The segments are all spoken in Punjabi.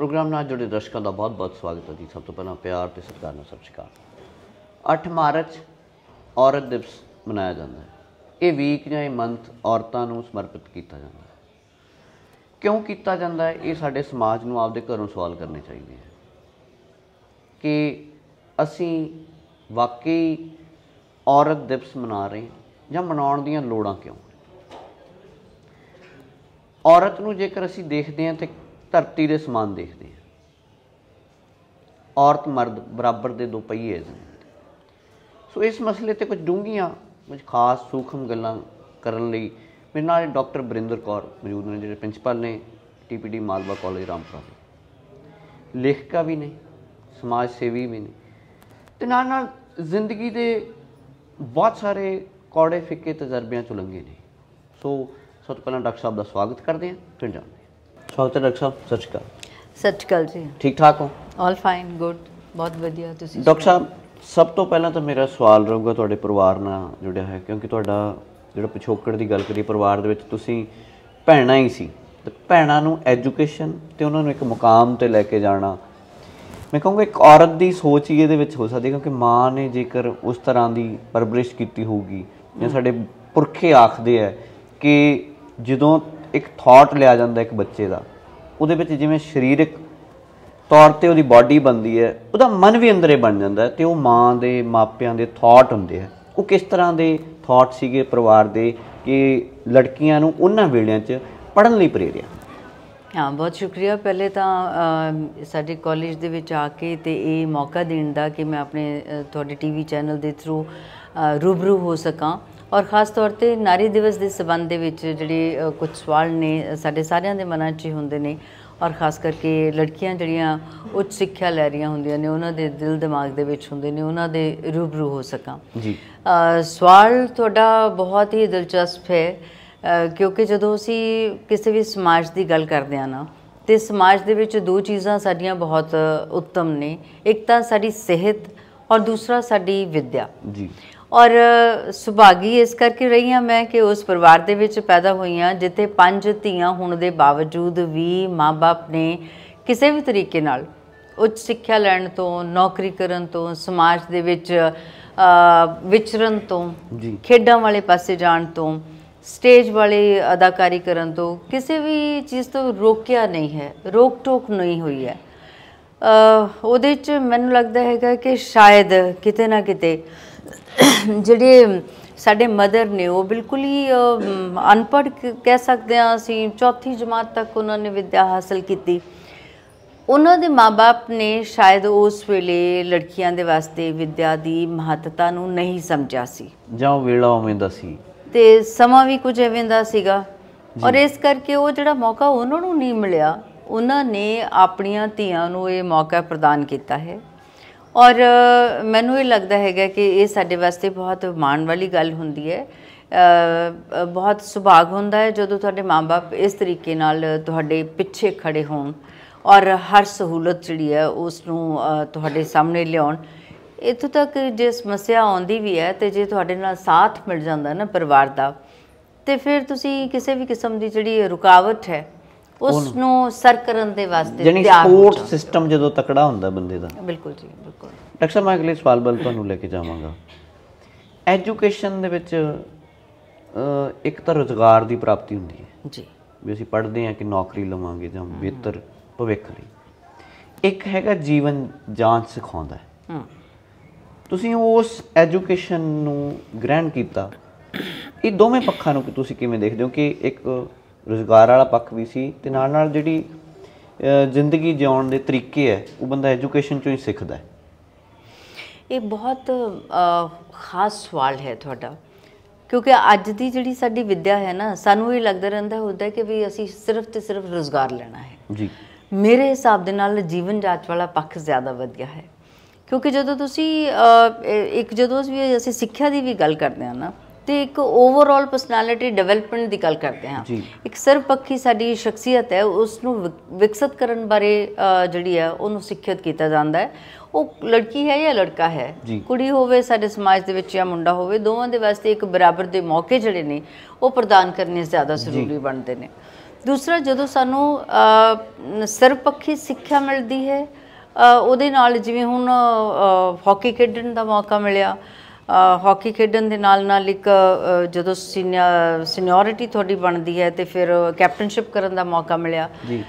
ਪ੍ਰੋਗਰਾਮ ਨਾਲ ਜੁੜੇ ਦਰਸ਼ਕਾਂ ਦਾ ਬਹੁਤ-ਬਹੁਤ ਸਵਾਗਤ ਹੈ ਜੀ ਸਭ ਤੋਂ ਪਹਿਲਾਂ ਪਿਆਰ ਤੇ ਸਤਿਕਾਰ ਨਾਲ ਸਤਿ ਸ਼੍ਰੀ ਅਕਾਲ 8 ਮਾਰਚ ਔਰਤ ਦਿਵਸ ਮਨਾਇਆ ਜਾਂਦਾ ਹੈ ਇਹ ਵੀਕ ਜਾਂ ਇਹ ਮੰਥ ਔਰਤਾਂ ਨੂੰ ਸਮਰਪਿਤ ਕੀਤਾ ਜਾਂਦਾ ਹੈ ਕਿਉਂ ਕੀਤਾ ਜਾਂਦਾ ਹੈ ਇਹ ਸਾਡੇ ਸਮਾਜ ਨੂੰ ਆਪਦੇ ਘਰੋਂ ਸਵਾਲ ਕਰਨੇ ਚਾਹੀਦੇ ਹੈ ਕਿ ਅਸੀਂ ਵਾਕਈ ਔਰਤ ਦਿਵਸ ਮਨਾ ਰਹੇ ਹਾਂ ਜਾਂ ਮਨਾਉਣ ਦੀਆਂ ਲੋੜਾਂ ਕਿਉਂ ਔਰਤ ਨੂੰ ਜੇਕਰ ਅਸੀਂ ਦੇਖਦੇ ਹਾਂ ਤੇ ਧਰਤੀ ਦੇ ਸਮਾਨ ਦੇਖਦੇ ਆਂ ਔਰਤ ਮਰਦ ਬਰਾਬਰ ਦੇ ਦੋ ਪਹੀਏ ਨੇ ਸੋ ਇਸ ਮਸਲੇ ਤੇ ਕੁਝ ਡੂੰਘੀਆਂ ਕੁਝ ਖਾਸ ਸੂਖਮ ਗੱਲਾਂ ਕਰਨ ਲਈ ਮੇਰੇ ਨਾਲ ਡਾਕਟਰ ਬਰਿੰਦਰ ਕੌਰ ਮੌਜੂਦ ਨੇ ਜਿਹੜੇ ਪ੍ਰਿੰਸੀਪਲ ਨੇ ਟੀਪੀਡੀ ਮਾਲਵਾ ਕਾਲਜ ਰਾਮਪੁਰਾ ਦੇ ਲੇਖਕਾ ਵੀ ਨੇ ਸਮਾਜ ਸੇਵੀ ਵੀ ਨੇ ਤੇ ਨਾਲ ਨਾਲ ਜ਼ਿੰਦਗੀ ਦੇ ਬਹੁਤ ਸਾਰੇ ਕੌੜੇ ਫਿੱਕੇ ਤਜਰਬਿਆਂ ਚੋਂ ਲੰਘੇ ਨੇ ਸੋ ਸਭ ਤੋਂ ਪਹਿਲਾਂ ਡਾਕਟਰ ਸਾਹਿਬ ਦਾ ਸਵਾਗਤ ਕਰਦੇ ਹਾਂ ਫਿਰ ਸਵਾਗਤ ਹੈ ਡਾਕਟਰ ਸਾਹਿਬ ਸਤਿ ਸ਼੍ਰੀ ਅਕਾਲ ਸਤਿ ਸ਼੍ਰੀ ਅਕਾਲ ਜੀ ਠੀਕ ਠਾਕ ਹੋ ਆਲ ਫਾਈਨ ਗੁੱਡ ਬਹੁਤ ਵਧੀਆ ਤੁਸੀਂ ਡਾਕਟਰ ਸਾਹਿਬ ਸਭ ਤੋਂ ਪਹਿਲਾਂ ਤਾਂ ਮੇਰਾ ਸਵਾਲ ਰਹੂਗਾ ਤੁਹਾਡੇ ਪਰਿਵਾਰ ਨਾਲ ਜੁੜਿਆ ਹੈ ਕਿਉਂਕਿ ਤੁਹਾਡਾ ਜਿਹੜਾ ਪਿਛੋਕੜ ਦੀ ਗੱਲ ਕਰੀ ਪਰਿਵਾਰ ਦੇ ਵਿੱਚ ਤੁਸੀਂ ਭੈਣਾਂ ਹੀ ਸੀ ਤੇ ਭੈਣਾਂ ਨੂੰ ਐਜੂਕੇਸ਼ਨ ਤੇ ਉਹਨਾਂ ਨੂੰ ਇੱਕ ਮੁਕਾਮ ਤੇ ਲੈ ਕੇ ਜਾਣਾ ਮੈਂ ਕਹੂੰਗਾ ਇੱਕ ਔਰਤ ਦੀ ਸੋਚ ਹੀ ਇਹਦੇ ਵਿੱਚ ਹੋ ਸਕਦੀ ਕਿਉਂਕਿ ਮਾਂ ਨੇ ਜੇਕਰ ਉਸ ਤਰ੍ਹਾਂ ਦੀ ਪਰਵਰਿਸ਼ ਕੀਤੀ ਹੋਊਗੀ ਜਾਂ ਸਾਡੇ ਪੁਰਖੇ ਆਖਦੇ ਆ ਕਿ ਜਦੋਂ ਇੱਕ ਥਾਟ ਲਿਆ ਜਾਂਦਾ ਇੱਕ ਬੱਚੇ ਦਾ ਉਹਦੇ ਵਿੱਚ ਜਿਵੇਂ ਸਰੀਰਕ ਤੌਰ ਤੇ ਉਹਦੀ ਬਾਡੀ ਬਣਦੀ ਹੈ ਉਹਦਾ ਮਨ ਵੀ ਅੰਦਰੇ ਬਣ ਜਾਂਦਾ ਤੇ ਉਹ ਮਾਂ ਦੇ ਮਾਪਿਆਂ ਦੇ ਥਾਟ ਹੁੰਦੇ ਆ ਉਹ ਕਿਸ ਤਰ੍ਹਾਂ ਦੇ ਥਾਟ ਸੀਗੇ ਪਰਿਵਾਰ ਦੇ ਕਿ ਲੜਕੀਆਂ ਨੂੰ ਉਹਨਾਂ ਵੇਲਿਆਂ 'ਚ ਪੜਨ ਲਈ ਪ੍ਰੇਰਿਆ ਹਾਂ ਬਹੁਤ ਸ਼ੁਕਰੀਆ ਪਹਿਲੇ ਤਾਂ ਸਾਡੇ ਕਾਲਜ ਦੇ ਵਿੱਚ ਆ ਕੇ ਤੇ ਇਹ ਮੌਕਾ ਦੇਣ ਦਾ ਕਿ ਮੈਂ ਆਪਣੇ ਤੁਹਾਡੇ ਟੀਵੀ ਚੈਨਲ ਦੇ ਥਰੂ ਰੂਬਰੂ ਹੋ ਸਕਾਂ ਔਰ ਖਾਸ ਤੌਰ ਤੇ ਨਾਰੀ ਦਿਵਸ ਦੇ ਸਬੰਧ ਦੇ ਵਿੱਚ ਜਿਹੜੇ ਕੁਝ ਸਵਾਲ ਨੇ ਸਾਡੇ ਸਾਰਿਆਂ ਦੇ ਮਨਾਂ 'ਚ ਹੀ ਹੁੰਦੇ ਨੇ ਔਰ ਖਾਸ ਕਰਕੇ ਲੜਕੀਆਂ ਜਿਹੜੀਆਂ ਉੱਚ ਸਿੱਖਿਆ ਲੈ ਰਹੀਆਂ ਹੁੰਦੀਆਂ ਨੇ ਉਹਨਾਂ ਦੇ ਦਿਲ ਦਿਮਾਗ ਦੇ ਵਿੱਚ ਹੁੰਦੇ ਨੇ ਉਹਨਾਂ ਦੇ ਰੂਬਰੂ ਹੋ ਸਕਾਂ ਜੀ ਸਵਾਲ ਤੁਹਾਡਾ ਬਹੁਤ ਹੀ ਦਿਲਚਸਪ ਹੈ ਕਿਉਂਕਿ ਜਦੋਂ ਅਸੀਂ ਕਿਸੇ ਵੀ ਸਮਾਜ ਦੀ ਗੱਲ ਕਰਦੇ ਆ ਨਾ ਤੇ ਸਮਾਜ ਦੇ ਵਿੱਚ ਦੋ ਚੀਜ਼ਾਂ ਸਾਡੀਆਂ ਬਹੁਤ ਉੱਤਮ ਨੇ ਇੱਕ ਤਾਂ ਸਾਡੀ ਸਿਹਤ ਔਰ ਦੂਸਰਾ ਸਾਡੀ ਵਿਦਿਆ ਜੀ ਔਰ ਸੁਭਾਗੀ ਇਸ ਕਰਕੇ ਰਹੀ ਹਾਂ ਮੈਂ ਕਿ ਉਸ ਪਰਿਵਾਰ ਦੇ ਵਿੱਚ ਪੈਦਾ ਹੋਈ ਹਾਂ ਜਿੱਥੇ ਪੰਜ ਧੀਆਂ ਹੋਣ ਦੇ ਬਾਵਜੂਦ ਵੀ ਮਾਪੇ ਨੇ ਕਿਸੇ ਵੀ ਤਰੀਕੇ ਨਾਲ ਉੱਚ ਸਿੱਖਿਆ ਲੈਣ ਤੋਂ ਨੌਕਰੀ ਕਰਨ ਤੋਂ ਸਮਾਜ ਦੇ ਵਿੱਚ ਵਿਚਰਨ ਤੋਂ ਖੇਡਾਂ ਵਾਲੇ ਪਾਸੇ ਜਾਣ ਤੋਂ ਸਟੇਜ ਵਾਲੇ ਅਦਾਕਾਰੀ ਕਰਨ ਤੋਂ ਕਿਸੇ ਵੀ ਚੀਜ਼ ਤੋਂ ਰੋਕਿਆ ਨਹੀਂ ਹੈ ਰੋਕ ਟੋਕ ਨਹੀਂ ਹੋਈ ਹੈ ਉਹਦੇ 'ਚ ਮੈਨੂੰ ਲੱਗਦਾ ਹੈਗਾ ਕਿ ਸ਼ਾਇਦ ਕਿਤੇ ਨਾ ਕਿਤੇ ਜਿਹੜੇ ਸਾਡੇ ਮਦਰ ਨੇ ਉਹ ਬਿਲਕੁਲ ਹੀ ਅਨਪੜ੍ਹ ਕਹਿ ਸਕਦੇ ਆ ਅਸੀਂ ਚੌਥੀ ਜਮਾਤ ਤੱਕ ਉਹਨਾਂ ਨੇ ਵਿਦਿਆ ਹਾਸਲ ਕੀਤੀ ਉਹਨਾਂ ਦੇ ਮਾਪੇ ਨੇ ਸ਼ਾਇਦ ਉਸ ਵੇਲੇ ਲੜਕੀਆਂ ਦੇ ਵਾਸਤੇ ਵਿਦਿਆ ਦੀ ਮਹੱਤਤਾ ਨੂੰ ਨਹੀਂ ਸਮਝਿਆ ਸੀ ਜਾਂ ਵੇਲਾ ਉਹ ਦਾ ਸੀ ਤੇ ਸਮਾਂ ਵੀ ਕੁਝ ਐਵੇਂ ਦਾ ਸੀਗਾ ਔਰ ਇਸ ਕਰਕੇ ਉਹ ਜਿਹੜਾ ਮੌਕਾ ਉਹਨਾਂ ਨੂੰ ਨਹੀਂ ਮਿਲਿਆ ਉਹਨਾਂ ਨੇ ਆਪਣੀਆਂ ਧੀਆਂ ਨੂੰ ਇਹ ਮੌਕਾ ਪ੍ਰਦਾਨ ਕੀਤਾ ਹੈ ਔਰ ਮੈਨੂੰ ਇਹ ਲੱਗਦਾ ਹੈਗਾ ਕਿ ਇਹ ਸਾਡੇ ਵਾਸਤੇ ਬਹੁਤ ਮਾਣ ਵਾਲੀ ਗੱਲ ਹੁੰਦੀ ਹੈ ਬਹੁਤ ਸੁਭਾਗ ਹੁੰਦਾ ਹੈ ਜਦੋਂ ਤੁਹਾਡੇ ਮਾਪੇ ਇਸ ਤਰੀਕੇ ਨਾਲ ਤੁਹਾਡੇ ਪਿੱਛੇ ਖੜੇ ਹੋਣ ਔਰ ਹਰ ਸਹੂਲਤ ਜਿਹੜੀ ਹੈ ਉਸ ਨੂੰ ਤੁਹਾਡੇ ਸਾਹਮਣੇ ਲਿਆਉਣ ਇਥੋਂ ਤੱਕ ਜੇ ਸਮੱਸਿਆ ਆਉਂਦੀ ਵੀ ਹੈ ਤੇ ਜੇ ਤੁਹਾਡੇ ਨਾਲ ਸਾਥ ਮਿਲ ਜਾਂਦਾ ਨਾ ਪਰਿਵਾਰ ਦਾ ਤੇ ਫਿਰ ਤੁਸੀਂ ਕਿਸੇ ਵੀ ਕਿਸਮ ਦੀ ਜਿਹੜੀ ਰੁਕਾਵਟ ਹੈ ਉਸ ਨੂੰ ਸਰ ਕਰਨ ਦੇ ਵਾਸਤੇ ਜਾਨੀ ਸਪੋਰਟ ਸਿਸਟਮ ਜਦੋਂ ਤਕੜਾ ਹੁੰਦਾ ਬੰਦੇ ਦਾ ਬਿਲਕੁਲ ਜੀ ਬਿਲਕੁਲ ਡਾਕਟਰ ਸਾਹਿਬ ਮੈਂ ਅਗਲੇ ਸਵਾਲ ਬਲ ਤੁਹਾਨੂੰ ਲੈ ਕੇ ਜਾਵਾਂਗਾ ਐਜੂਕੇਸ਼ਨ ਦੇ ਵਿੱਚ ਇੱਕ ਤਾਂ ਰੋਜ਼ਗਾਰ ਦੀ ਪ੍ਰਾਪਤੀ ਹੁੰਦੀ ਹੈ ਜੀ ਵੀ ਅਸੀਂ ਪੜ੍ਹਦੇ ਹਾਂ ਕਿ ਨੌਕਰੀ ਲਵਾਂਗੇ ਜਾਂ ਬਿਹਤਰ ਭਵਿੱਖ ਲਈ ਇੱਕ ਹੈਗਾ ਜੀਵਨ ਜਾਂਚ ਸਿਖਾਉਂਦਾ ਹੈ ਤੁਸੀਂ ਉਸ ਐਜੂਕੇਸ਼ਨ ਨੂੰ ਗ੍ਰੈਂਡ ਕੀਤਾ ਇਹ ਦੋਵੇਂ ਪੱਖਾਂ ਨੂੰ ਤੁਸੀਂ ਕਿਵੇਂ ਦੇਖਦੇ ਹੋ ਕਿ ਇੱਕ ਰੋਜ਼ਗਾਰ ਵਾਲਾ ਪੱਖ ਵੀ ਸੀ ਤੇ ਨਾਲ ਨਾਲ ਜਿਹੜੀ ਜ਼ਿੰਦਗੀ ਜਿਉਣ ਦੇ ਤਰੀਕੇ ਹੈ ਉਹ ਬੰਦਾ ਐਜੂਕੇਸ਼ਨ ਚੋਂ ਹੀ ਸਿੱਖਦਾ ਹੈ ਇਹ ਬਹੁਤ ਖਾਸ ਸਵਾਲ ਹੈ ਤੁਹਾਡਾ ਕਿਉਂਕਿ ਅੱਜ ਦੀ ਜਿਹੜੀ ਸਾਡੀ ਵਿਦਿਆ ਹੈ ਨਾ ਸਾਨੂੰ ਇਹ ਲੱਗਦਾ ਰਹਿੰਦਾ ਹੁੰਦਾ ਕਿ ਵੀ ਅਸੀਂ ਸਿਰਫ ਤੇ ਸਿਰਫ ਰੋਜ਼ਗਾਰ ਲੈਣਾ ਹੈ ਜੀ ਮੇਰੇ ਹਿਸਾਬ ਦੇ ਨਾਲ ਜੀਵਨ ਜਾਂਚ ਵਾਲਾ ਪੱਖ ਜ਼ਿਆਦਾ ਵਧੀਆ ਹੈ ਕਿਉਂਕਿ ਜਦੋਂ ਤੁਸੀਂ ਇੱਕ ਜਦੋਂ ਅਸੀਂ ਸਿੱਖਿਆ ਦੀ ਵੀ ਗੱਲ ਕਰਦੇ ਹਾਂ ਨਾ ਤੇ ਇੱਕ ਓਵਰਆਲ ਪਰਸਨੈਲਿਟੀ ਡਿਵੈਲਪਮੈਂਟ ਦੀ ਗੱਲ ਕਰਦੇ ਹਾਂ ਇੱਕ ਸਰਪੱਖੀ ਸਾਡੀ ਸ਼ਖਸੀਅਤ ਹੈ ਉਸ ਨੂੰ ਵਿਕਸਿਤ ਕਰਨ ਬਾਰੇ ਜਿਹੜੀ ਹੈ ਉਹਨੂੰ ਸਿੱਖਿਅਤ ਕੀਤਾ ਜਾਂਦਾ ਹੈ ਉਹ ਲੜਕੀ ਹੈ ਜਾਂ ਲੜਕਾ ਹੈ ਕੁੜੀ ਹੋਵੇ ਸਾਡੇ ਸਮਾਜ ਦੇ ਵਿੱਚ ਜਾਂ ਮੁੰਡਾ ਹੋਵੇ ਦੋਵਾਂ ਦੇ ਵਾਸਤੇ ਇੱਕ ਬਰਾਬਰ ਦੇ ਮੌਕੇ ਜਿਹੜੇ ਨੇ ਉਹ ਪ੍ਰਦਾਨ ਕਰਨੇ ਜ਼ਿਆਦਾ ਜ਼ਰੂਰੀ ਬਣਦੇ ਨੇ ਦੂਸਰਾ ਜਦੋਂ ਸਾਨੂੰ ਸਰਪੱਖੀ ਸਿੱਖਿਆ ਮਿਲਦੀ ਹੈ ਉਹਦੇ ਨਾਲ ਜਿਵੇਂ ਹੁਣ ਹਾਕੀ ਖੇਡਣ ਦਾ ਮੌਕਾ ਮਿਲਿਆ ਹਾਕੀ ਖੇਡਣ ਦੇ ਨਾਲ ਨਾਲ ਇੱਕ ਜਦੋਂ ਸੀਨੀਅਰਿਟੀ ਤੁਹਾਡੀ ਬਣਦੀ ਹੈ ਤੇ ਫਿਰ ਕੈਪਟਨਸ਼ਿਪ ਕਰਨ ਦਾ ਮੌਕਾ ਮਿਲਿਆ ਜੀ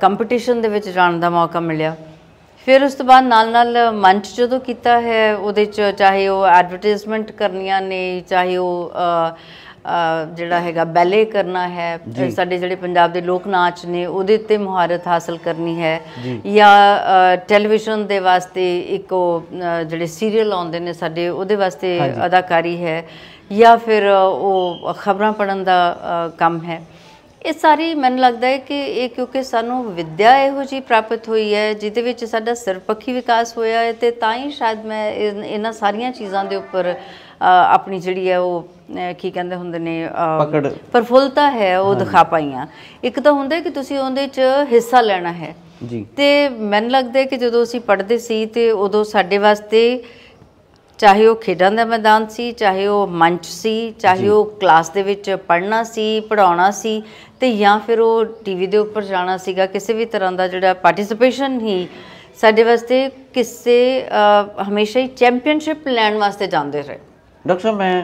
ਕੰਪੀਟੀਸ਼ਨ ਦੇ ਵਿੱਚ ਜਾਣ ਦਾ ਮੌਕਾ ਮਿਲਿਆ ਫਿਰ ਉਸ ਤੋਂ ਬਾਅਦ ਨਾਲ ਨਾਲ ਮੰਚ ਜਦੋਂ ਕੀਤਾ ਹੈ ਉਹਦੇ ਚ ਚਾਹੇ ਉਹ ਐਡਵਰਟਾਈਜ਼ਮੈਂਟ ਕਰਨੀਆਂ ਨੇ ਚਾਹੇ ਉਹ ਜਿਹੜਾ ਹੈਗਾ ਬੈਲੇ ਕਰਨਾ ਹੈ ਸਾਡੇ ਜਿਹੜੇ ਪੰਜਾਬ ਦੇ ਲੋਕ ਨਾਚ ਨੇ ਉਹਦੇ ਤੇ ਮੁਹਾਰਤ ਹਾਸਲ ਕਰਨੀ ਹੈ ਜਾਂ ਟੈਲੀਵਿਜ਼ਨ ਦੇ ਵਾਸਤੇ ਇੱਕ ਜਿਹੜੇ ਸੀਰੀਅਲ ਆਉਂਦੇ ਨੇ ਸਾਡੇ ਉਹਦੇ ਵਾਸਤੇ ਅਦਾਕਾਰੀ ਹੈ ਜਾਂ ਫਿਰ ਉਹ ਖਬਰਾਂ ਪੜਨ ਦਾ ਕੰਮ ਹੈ ਇਹ ਸਾਰੀ ਮੈਨੂੰ ਲੱਗਦਾ ਹੈ ਕਿ ਇਹ ਕਿਉਂਕਿ ਸਾਨੂੰ ਵਿਦਿਆ ਇਹੋ ਜੀ ਪ੍ਰਾਪਤ ਹੋਈ ਹੈ ਜਿਹਦੇ ਵਿੱਚ ਸਾਡਾ ਸਰਪੱਖੀ ਵਿਕਾਸ ਹੋਇਆ ਹੈ ਤੇ ਤਾਂ ਹੀ ਸ਼ਾਇਦ ਮੈਂ ਇਹਨਾਂ ਸਾਰੀਆਂ ਚੀਜ਼ਾਂ ਦੇ ਉੱਪਰ ਆਪਣੀ ਜਿਹੜੀ ਹੈ ਉਹ ਕੀ ਕਹਿੰਦੇ ਹੁੰਦੇ ਨੇ ਪਕੜ ਪਰਫੁੱਲਤਾ ਹੈ ਉਹ ਦਿਖਾ ਪਾਈਆਂ ਇੱਕ ਤਾਂ ਹੁੰਦਾ ਕਿ ਤੁਸੀਂ ਉਹਦੇ 'ਚ ਹਿੱਸਾ ਲੈਣਾ ਹੈ ਜੀ ਤੇ ਮੈਨੂੰ ਲੱਗਦਾ ਕਿ ਜਦੋਂ ਅਸੀਂ ਪੜ੍ਹਦੇ ਸੀ ਤੇ ਉਦੋਂ ਸਾਡੇ ਵਾਸਤੇ ਚਾਹੇ ਉਹ ਖੇਡਾਂ ਦਾ ਮੈਦਾਨ ਸੀ ਚਾਹੇ ਉਹ ਮੰਚ ਸੀ ਚਾਹੇ ਉਹ ਕਲਾਸ ਦੇ ਵਿੱਚ ਪੜ੍ਹਨਾ ਸੀ ਪੜਾਉਣਾ ਸੀ ਤੇ ਜਾਂ ਫਿਰ ਉਹ ਟੀਵੀ ਦੇ ਉੱਪਰ ਜਾਣਾ ਸੀਗਾ ਕਿਸੇ ਵੀ ਤਰ੍ਹਾਂ ਦਾ ਜਿਹੜਾ ਪਾਰਟਿਸਿਪੇਸ਼ਨ ਹੀ ਸਾਡੇ ਵਾਸਤੇ ਕਿਸੇ ਹਮੇਸ਼ਾ ਹੀ ਚੈਂਪੀਅਨਸ਼ਿਪ ਲੈਣ ਵਾਸਤੇ ਜਾਂਦੇ ਰਹੇ ਡਾਕਟਰ ਮੈਂ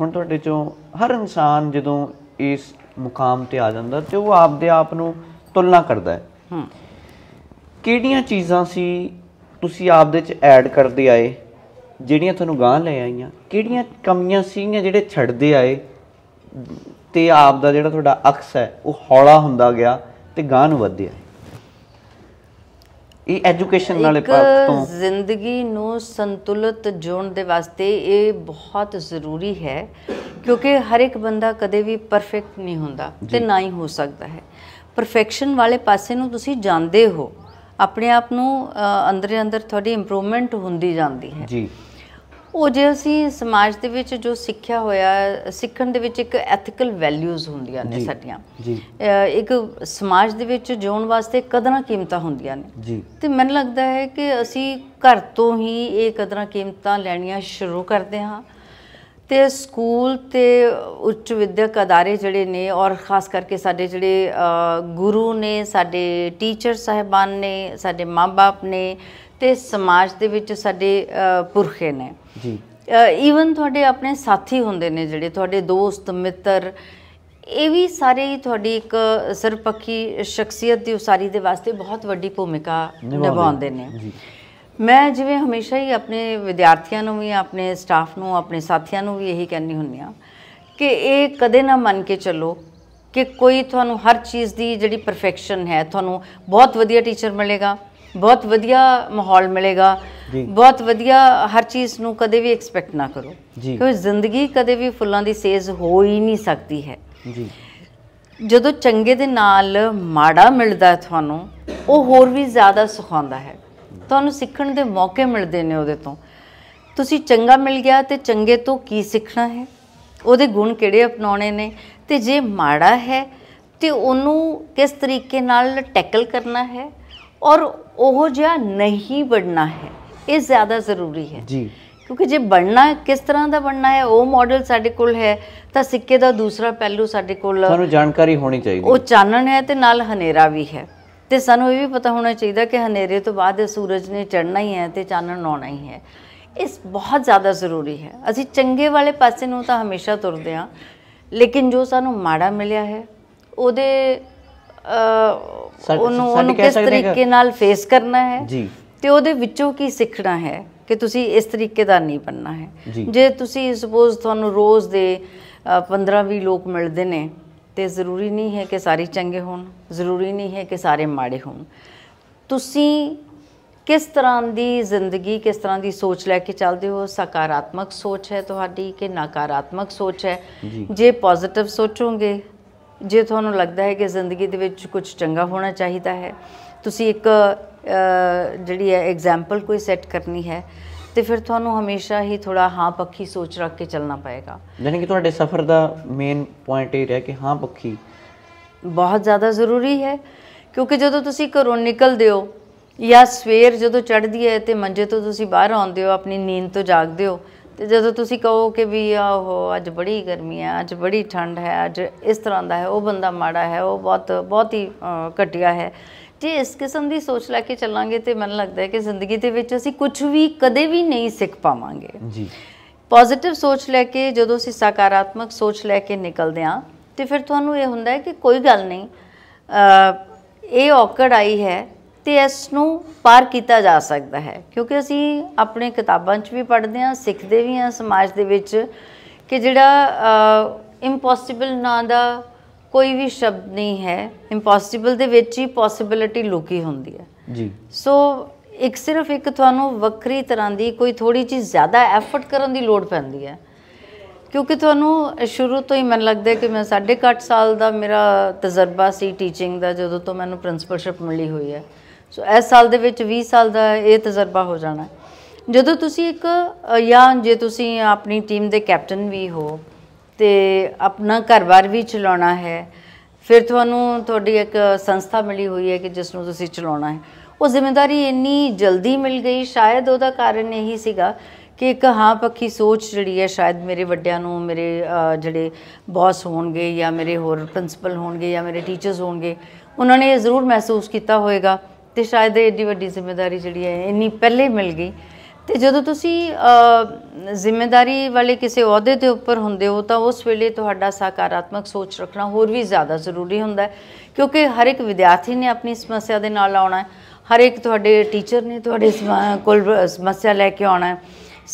ਹੁਣ ਤੁਹਾਡੇ ਚੋਂ ਹਰ ਇਨਸਾਨ ਜਦੋਂ ਇਸ ਮੁਕਾਮ ਤੇ ਆ ਜਾਂਦਾ ਤੇ ਉਹ ਆਪਦੇ ਆਪ ਨੂੰ ਤੁਲਨਾ ਕਰਦਾ ਹੈ ਹੂੰ ਕਿਹੜੀਆਂ ਚੀਜ਼ਾਂ ਸੀ ਤੁਸੀਂ ਆਪਦੇ ਚ ਐਡ ਕਰਦੇ ਆਏ ਜਿਹੜੀਆਂ ਤੁਹਾਨੂੰ ਗਾਂ ਲੈ ਆਈਆਂ ਕਿਹੜੀਆਂ ਕਮੀਆਂ ਸੀਗੀਆਂ ਜਿਹੜੇ ਛੱਡਦੇ ਆਏ ਤੇ ਆਪ ਦਾ ਜਿਹੜਾ ਤੁਹਾਡਾ ਅਕਸ ਹੈ ਉਹ ਹੌਲਾ ਹੁੰਦਾ ਗਿਆ ਤੇ ਗਾਂ ਨੂੰ ਵਧਿਆ ਇਹ ਐਜੂਕੇਸ਼ਨ ਨਾਲੇ ਪੱਖ ਤੋਂ ਜ਼ਿੰਦਗੀ ਨੂੰ ਸੰਤੁਲਿਤ ਜੋੜਨ ਦੇ ਵਾਸਤੇ ਇਹ ਬਹੁਤ ਜ਼ਰੂਰੀ ਹੈ ਕਿਉਂਕਿ ਹਰ ਇੱਕ ਬੰਦਾ ਕਦੇ ਵੀ ਪਰਫੈਕਟ ਨਹੀਂ ਹੁੰਦਾ ਤੇ ਨਾ ਹੀ ਹੋ ਸਕਦਾ ਹੈ ਪਰਫੈਕਸ਼ਨ ਵਾਲੇ ਪਾਸੇ ਨੂੰ ਤੁਸੀਂ ਜਾਂਦੇ ਹੋ ਆਪਣੇ ਆਪ ਨੂੰ ਅੰਦਰੇ ਅੰਦਰ ਤੁਹਾਡੀ ਇੰਪਰੂਵਮੈਂਟ ਹੁੰਦੀ ਜਾਂਦੀ ਹੈ ਜੀ ਉਹ ਜੇ ਅਸੀਂ ਸਮਾਜ ਦੇ ਵਿੱਚ ਜੋ ਸਿੱਖਿਆ ਹੋਇਆ ਸਿੱਖਣ ਦੇ ਵਿੱਚ ਇੱਕ ਐਥੀਕਲ ਵੈਲਿਊਜ਼ ਹੁੰਦੀਆਂ ਨੇ ਸਾਡੀਆਂ ਜੀ ਇੱਕ ਸਮਾਜ ਦੇ ਵਿੱਚ ਜਿਉਣ ਵਾਸਤੇ ਕਦਰਾਂ ਕੀਮਤਾਂ ਹੁੰਦੀਆਂ ਨੇ ਜੀ ਤੇ ਮੈਨੂੰ ਲੱਗਦਾ ਹੈ ਕਿ ਅਸੀਂ ਘਰ ਤੋਂ ਹੀ ਇਹ ਕਦਰਾਂ ਕੀਮਤਾਂ ਲੈਣੀਆਂ ਸ਼ੁਰੂ ਕਰਦੇ ਹਾਂ ਤੇ ਸਕੂਲ ਤੇ ਉੱਚ ਵਿਦਿਅਕ ادارے ਜਿਹੜੇ ਨੇ ਔਰ ਖਾਸ ਕਰਕੇ ਸਾਡੇ ਜਿਹੜੇ ਗੁਰੂ ਨੇ ਸਾਡੇ ਟੀਚਰ ਸਹਿਬਾਨ ਨੇ ਸਾਡੇ ਮਾਪੇ ਨੇ ਤੇ ਸਮਾਜ ਦੇ ਵਿੱਚ ਸਾਡੇ ਪੁਰਖੇ ਨੇ ਜੀ ਇਵਨ ਤੁਹਾਡੇ ਆਪਣੇ ਸਾਥੀ ਹੁੰਦੇ ਨੇ ਜਿਹੜੇ ਤੁਹਾਡੇ ਦੋਸਤ ਮਿੱਤਰ ਇਹ ਵੀ ਸਾਰੇ ਹੀ ਤੁਹਾਡੀ ਇੱਕ ਸਰਪੱਖੀ ਸ਼ਖਸੀਅਤ ਦੀ ਉਸਾਰੀ ਦੇ ਵਾਸਤੇ ਬਹੁਤ ਵੱਡੀ ਭੂਮਿਕਾ ਨਿਭਾਉਂਦੇ ਨੇ ਮੈਂ ਜਿਵੇਂ ਹਮੇਸ਼ਾ ਹੀ ਆਪਣੇ ਵਿਦਿਆਰਥੀਆਂ ਨੂੰ ਵੀ ਆਪਣੇ ਸਟਾਫ ਨੂੰ ਆਪਣੇ ਸਾਥੀਆਂ ਨੂੰ ਵੀ ਇਹੀ ਕਹਿੰਨੀ ਹੁੰਦੀ ਆ ਕਿ ਇਹ ਕਦੇ ਨਾ ਮੰਨ ਕੇ ਚੱਲੋ ਕਿ ਕੋਈ ਤੁਹਾਨੂੰ ਹਰ ਚੀਜ਼ ਦੀ ਜਿਹੜੀ ਪਰਫੈਕਸ਼ਨ ਹੈ ਤੁਹਾਨੂੰ ਬਹੁਤ ਵਧੀਆ ਟੀਚਰ ਮਿਲੇਗਾ ਬਹੁਤ ਵਧੀਆ ਮਾਹੌਲ ਮਿਲੇਗਾ ਬਹੁਤ ਵਧੀਆ ਹਰ ਚੀਜ਼ ਨੂੰ ਕਦੇ ਵੀ ਐਕਸਪੈਕਟ ਨਾ ਕਰੋ ਕਿਉਂਕਿ ਜ਼ਿੰਦਗੀ ਕਦੇ ਵੀ ਫੁੱਲਾਂ ਦੀ ਸੇਜ਼ ਹੋ ਹੀ ਨਹੀਂ ਸਕਦੀ ਹੈ ਜੀ ਜਦੋਂ ਚੰਗੇ ਦੇ ਨਾਲ ਮਾੜਾ ਮਿਲਦਾ ਤੁਹਾਨੂੰ ਉਹ ਹੋਰ ਵੀ ਜ਼ਿਆਦਾ ਸੁਖਾਉਂਦਾ ਹੈ ਤੁਹਾਨੂੰ ਸਿੱਖਣ ਦੇ ਮੌਕੇ ਮਿਲਦੇ ਨੇ ਉਹਦੇ ਤੋਂ ਤੁਸੀਂ ਚੰਗਾ ਮਿਲ ਗਿਆ ਤੇ ਚੰਗੇ ਤੋਂ ਕੀ ਸਿੱਖਣਾ ਹੈ ਉਹਦੇ ਗੁਣ ਕਿਹੜੇ ਅਪਣਾਉਣੇ ਨੇ ਤੇ ਜੇ ਮਾੜਾ ਹੈ ਤੇ ਉਹਨੂੰ ਕਿਸ ਤਰੀਕੇ ਨਾਲ ਟੈਕਲ ਕਰਨਾ ਹੈ ਔਰ ਉਹ ਜਿਹਾ ਨਹੀਂ ਬਣਨਾ ਹੈ ਇਹ ਜ਼ਿਆਦਾ ਜ਼ਰੂਰੀ ਹੈ ਜੀ ਕਿਉਂਕਿ ਜੇ ਬਣਨਾ ਕਿਸ ਤਰ੍ਹਾਂ ਦਾ ਬਣਨਾ ਹੈ ਉਹ ਮਾਡਲ ਸਾਡੇ ਕੋਲ ਹੈ ਤਾਂ ਸਿੱਕੇ ਦਾ ਦੂਸਰਾ ਪਹਿਲੂ ਸਾਡੇ ਕੋਲ ਸਾਨੂੰ ਜਾਣਕਾਰੀ ਹੋਣੀ ਚਾਹੀਦੀ ਉਹ ਚਾਨਣ ਹੈ ਤੇ ਨਾਲ ਹਨੇਰਾ ਵੀ ਹੈ ਤੇ ਸਾਨੂੰ ਇਹ ਵੀ ਪਤਾ ਹੋਣਾ ਚਾਹੀਦਾ ਕਿ ਹਨੇਰੇ ਤੋਂ ਬਾਅਦ ਸੂਰਜ ਨੇ ਚੜ੍ਹਨਾ ਹੀ ਹੈ ਤੇ ਚਾਨਣ ਆਉਣਾ ਹੀ ਹੈ ਇਸ ਬਹੁਤ ਜ਼ਿਆਦਾ ਜ਼ਰੂਰੀ ਹੈ ਅਸੀਂ ਚੰਗੇ ਵਾਲੇ ਪਾਸੇ ਨੂੰ ਤਾਂ ਹਮੇਸ਼ਾ ਤੁਰਦੇ ਆਂ ਲੇਕਿਨ ਜੋ ਸਾਨੂੰ ਮਾੜਾ ਮਿਲਿਆ ਹੈ ਉਹਦੇ ਉਹਨੂੰ ਉਹਨੂੰ ਕਿਸ ਤਰੀਕੇ ਨਾਲ ਫੇਸ ਕਰਨਾ ਹੈ ਜੀ ਤੇ ਉਹਦੇ ਵਿੱਚੋਂ ਕੀ ਸਿੱਖਣਾ ਹੈ ਕਿ ਤੁਸੀਂ ਇਸ ਤਰੀਕੇ ਦਾ ਨਹੀਂ ਬਣਨਾ ਹੈ ਜੇ ਤੁਸੀਂ ਸਪੋਜ਼ ਤੁਹਾਨੂੰ ਰੋਜ਼ ਦੇ 15-20 ਲੋਕ ਮਿਲਦੇ ਨੇ ਤੇ ਜ਼ਰੂਰੀ ਨਹੀਂ ਹੈ ਕਿ ਸਾਰੇ ਚੰਗੇ ਹੋਣ ਜ਼ਰੂਰੀ ਨਹੀਂ ਹੈ ਕਿ ਸਾਰੇ ਮਾੜੇ ਹੋਣ ਤੁਸੀਂ ਕਿਸ ਤਰ੍ਹਾਂ ਦੀ ਜ਼ਿੰਦਗੀ ਕਿਸ ਤਰ੍ਹਾਂ ਦੀ ਸੋਚ ਲੈ ਕੇ ਚੱਲਦੇ ਹੋ ਸਕਾਰਾਤਮਕ ਸੋਚ ਹੈ ਤੁਹਾਡੀ ਕਿ ਨਕਾਰਾਤਮਕ ਸੋਚ ਹੈ ਜੇ ਪੋਜ਼ਿਟਿਵ ਸੋਚੋਗੇ ਜੇ ਤੁਹਾਨੂੰ ਲੱਗਦਾ ਹੈ ਕਿ ਜ਼ਿੰਦਗੀ ਦੇ ਵਿੱਚ ਕੁਝ ਚੰਗਾ ਹੋਣਾ ਚਾਹੀਦਾ ਹੈ ਤੁਸੀਂ ਇੱਕ ਜਿਹੜੀ ਹੈ ਐਗਜ਼ਾਮਪਲ ਕੋਈ ਸੈੱਟ ਕਰਨੀ ਹੈ ਤੇ ਫਿਰ ਤੁਹਾਨੂੰ ਹਮੇਸ਼ਾ ਹੀ ਥੋੜਾ ਹਾਂ ਪੱਖੀ ਸੋਚ ਰੱਖ ਕੇ ਚੱਲਣਾ ਪਏਗਾ ਯਾਨੀ ਕਿ ਤੁਹਾਡੇ ਸਫ਼ਰ ਦਾ ਮੇਨ ਪੁਆਇੰਟ ਇਹ ਰਿਹਾ ਕਿ ਹਾਂ ਪੱਖੀ ਬਹੁਤ ਜ਼ਿਆਦਾ ਜ਼ਰੂਰੀ ਹੈ ਕਿਉਂਕਿ ਜਦੋਂ ਤੁਸੀਂ ਘਰੋਂ ਨਿਕਲਦੇ ਹੋ ਜਾਂ ਸਵੇਰ ਜਦੋਂ ਚੜ੍ਹਦੀ ਹੈ ਤੇ ਮੰਜੇ ਤੋਂ ਤੁਸੀਂ ਬਾਹਰ ਆਉਂਦੇ ਹੋ ਆਪਣੀ ਨੀਂਦ ਤੋਂ ਜਾਗਦੇ ਹੋ ਤੇ ਜਦੋਂ ਤੁਸੀਂ ਕਹੋ ਕਿ ਵੀ ਆਹੋ ਅੱਜ ਬੜੀ ਗਰਮੀ ਹੈ ਅੱਜ ਬੜੀ ਠੰਡ ਹੈ ਅੱਜ ਇਸ ਤਰ੍ਹਾਂ ਦਾ ਹੈ ਉਹ ਬੰਦਾ ਮਾੜਾ ਹੈ ਉਹ ਬਹੁਤ ਬਹੁਤ ਹੀ ਘਟਿਆ ਹੈ ਜੇ ਇਸ ਕਿਸਮ ਦੀ ਸੋਚ ਲੈ ਕੇ ਚੱਲਾਂਗੇ ਤੇ ਮਨ ਲੱਗਦਾ ਹੈ ਕਿ ਜ਼ਿੰਦਗੀ ਦੇ ਵਿੱਚ ਅਸੀਂ ਕੁਝ ਵੀ ਕਦੇ ਵੀ ਨਹੀਂ ਸਿੱਖ ਪਾਵਾਂਗੇ ਜੀ ਪੋਜ਼ਿਟਿਵ ਸੋਚ ਲੈ ਕੇ ਜਦੋਂ ਅਸੀਂ ਸਕਾਰਾਤਮਕ ਸੋਚ ਲੈ ਕੇ ਨਿਕਲਦੇ ਆਂ ਤੇ ਫਿਰ ਤੁਹਾਨੂੰ ਇਹ ਹੁੰਦਾ ਹੈ ਕਿ ਕੋਈ ਗੱਲ ਨਹੀਂ ਇਹ ਔਕੜ ਆਈ ਹੈ ਤੇ ਇਸ ਨੂੰ ਪਾਰ ਕੀਤਾ ਜਾ ਸਕਦਾ ਹੈ ਕਿਉਂਕਿ ਅਸੀਂ ਆਪਣੇ ਕਿਤਾਬਾਂ 'ਚ ਵੀ ਪੜ੍ਹਦੇ ਹਾਂ ਸਿੱਖਦੇ ਵੀ ਹਾਂ ਸਮਾਜ ਦੇ ਵਿੱਚ ਕਿ ਜਿਹੜਾ ਇੰਪੋਸੀਬਲ ਨਾਂ ਦਾ ਕੋਈ ਵੀ ਸ਼ਬਦ ਨਹੀਂ ਹੈ ਇੰਪੋਸੀਬਲ ਦੇ ਵਿੱਚ ਹੀ ਪੋਸਿਬਿਲਿਟੀ ਲੁਕੀ ਹੁੰਦੀ ਹੈ ਜੀ ਸੋ ਇੱਕ ਸਿਰਫ ਇੱਕ ਤੁਹਾਨੂੰ ਵੱਖਰੀ ਤਰ੍ਹਾਂ ਦੀ ਕੋਈ ਥੋੜੀ ਜੀ ਜ਼ਿਆਦਾ ਐਫਰਟ ਕਰਨ ਦੀ ਲੋੜ ਪੈਂਦੀ ਹੈ ਕਿਉਂਕਿ ਤੁਹਾਨੂੰ ਸ਼ੁਰੂ ਤੋਂ ਹੀ ਮੈਨੂੰ ਲੱਗਦਾ ਕਿ ਮੈਂ 8.5 ਸਾਲ ਦਾ ਮੇਰਾ ਤਜਰਬਾ ਸੀ ਟੀਚਿੰਗ ਦਾ ਜਦੋਂ ਤੋਂ ਮੈਨੂੰ ਪ੍ਰਿੰਸੀਪਲਸ਼ਿਪ ਮਿਲੀ ਹੋਈ ਹੈ ਸੋ ਇਸ ਸਾਲ ਦੇ ਵਿੱਚ 20 ਸਾਲ ਦਾ ਇਹ ਤਜਰਬਾ ਹੋ ਜਾਣਾ ਜਦੋਂ ਤੁਸੀਂ ਇੱਕ ਜਾਂ ਜੇ ਤੁਸੀਂ ਆਪਣੀ ਟੀਮ ਦੇ ਕੈਪਟਨ ਵੀ ਹੋ ਤੇ ਆਪਣਾ ਘਰ-ਬਾਰ ਵੀ ਚਲਾਉਣਾ ਹੈ ਫਿਰ ਤੁਹਾਨੂੰ ਤੁਹਾਡੀ ਇੱਕ ਸੰਸਥਾ ਮਿਲੀ ਹੋਈ ਹੈ ਕਿ ਜਿਸ ਨੂੰ ਤੁਸੀਂ ਚਲਾਉਣਾ ਹੈ ਉਹ ਜ਼ਿੰਮੇਵਾਰੀ ਇੰਨੀ ਜਲਦੀ ਮਿਲ ਗਈ ਸ਼ਾਇਦ ਉਹਦਾ ਕਾਰਨ ਇਹੀ ਸੀਗਾ ਕਿ ਇੱਕ ਹਾਂ ਪੱਖੀ ਸੋਚ ਜਿਹੜੀ ਹੈ ਸ਼ਾਇਦ ਮੇਰੇ ਵੱਡਿਆਂ ਨੂੰ ਮੇਰੇ ਜਿਹੜੇ ਬੌਸ ਹੋਣਗੇ ਜਾਂ ਮੇਰੇ ਹੋਰ ਪ੍ਰਿੰਸੀਪਲ ਹੋਣਗੇ ਜਾਂ ਮੇਰੇ ਟੀਚਰਸ ਹੋਣਗੇ ਉਹਨਾਂ ਨੇ ਇਹ ਜ਼ਰੂਰ ਮਹਿਸੂਸ ਕੀਤਾ ਹੋਵੇਗਾ ਤੇ ਸ਼ਾਇਦ ਏਡੀ ਵੱਡੀ ਜ਼ਿੰਮੇਵਾਰੀ ਜਿਹੜੀ ਹੈ ਇੰਨੀ ਪਹਿਲੇ ਮਿਲ ਗਈ ਤੇ ਜਦੋਂ ਤੁਸੀਂ ਜ਼ਿੰਮੇਵਾਰੀ ਵਾਲੇ ਕਿਸੇ ਅਹੁਦੇ ਤੇ ਉੱਪਰ ਹੁੰਦੇ ਹੋ ਤਾਂ ਉਸ ਵੇਲੇ ਤੁਹਾਡਾ ਸਕਾਰਾਤਮਕ ਸੋਚ ਰੱਖਣਾ ਹੋਰ ਵੀ ਜ਼ਿਆਦਾ ਜ਼ਰੂਰੀ ਹੁੰਦਾ ਹੈ ਕਿਉਂਕਿ ਹਰ ਇੱਕ ਵਿਦਿਆਰਥੀ ਨੇ ਆਪਣੀ ਸਮੱਸਿਆ ਦੇ ਨਾਲ ਆਉਣਾ ਹੈ ਹਰ ਇੱਕ ਤੁਹਾਡੇ ਟੀਚਰ ਨੇ ਤੁਹਾਡੇ ਕੋਲ ਸਮੱਸਿਆ ਲੈ ਕੇ ਆਉਣਾ ਹੈ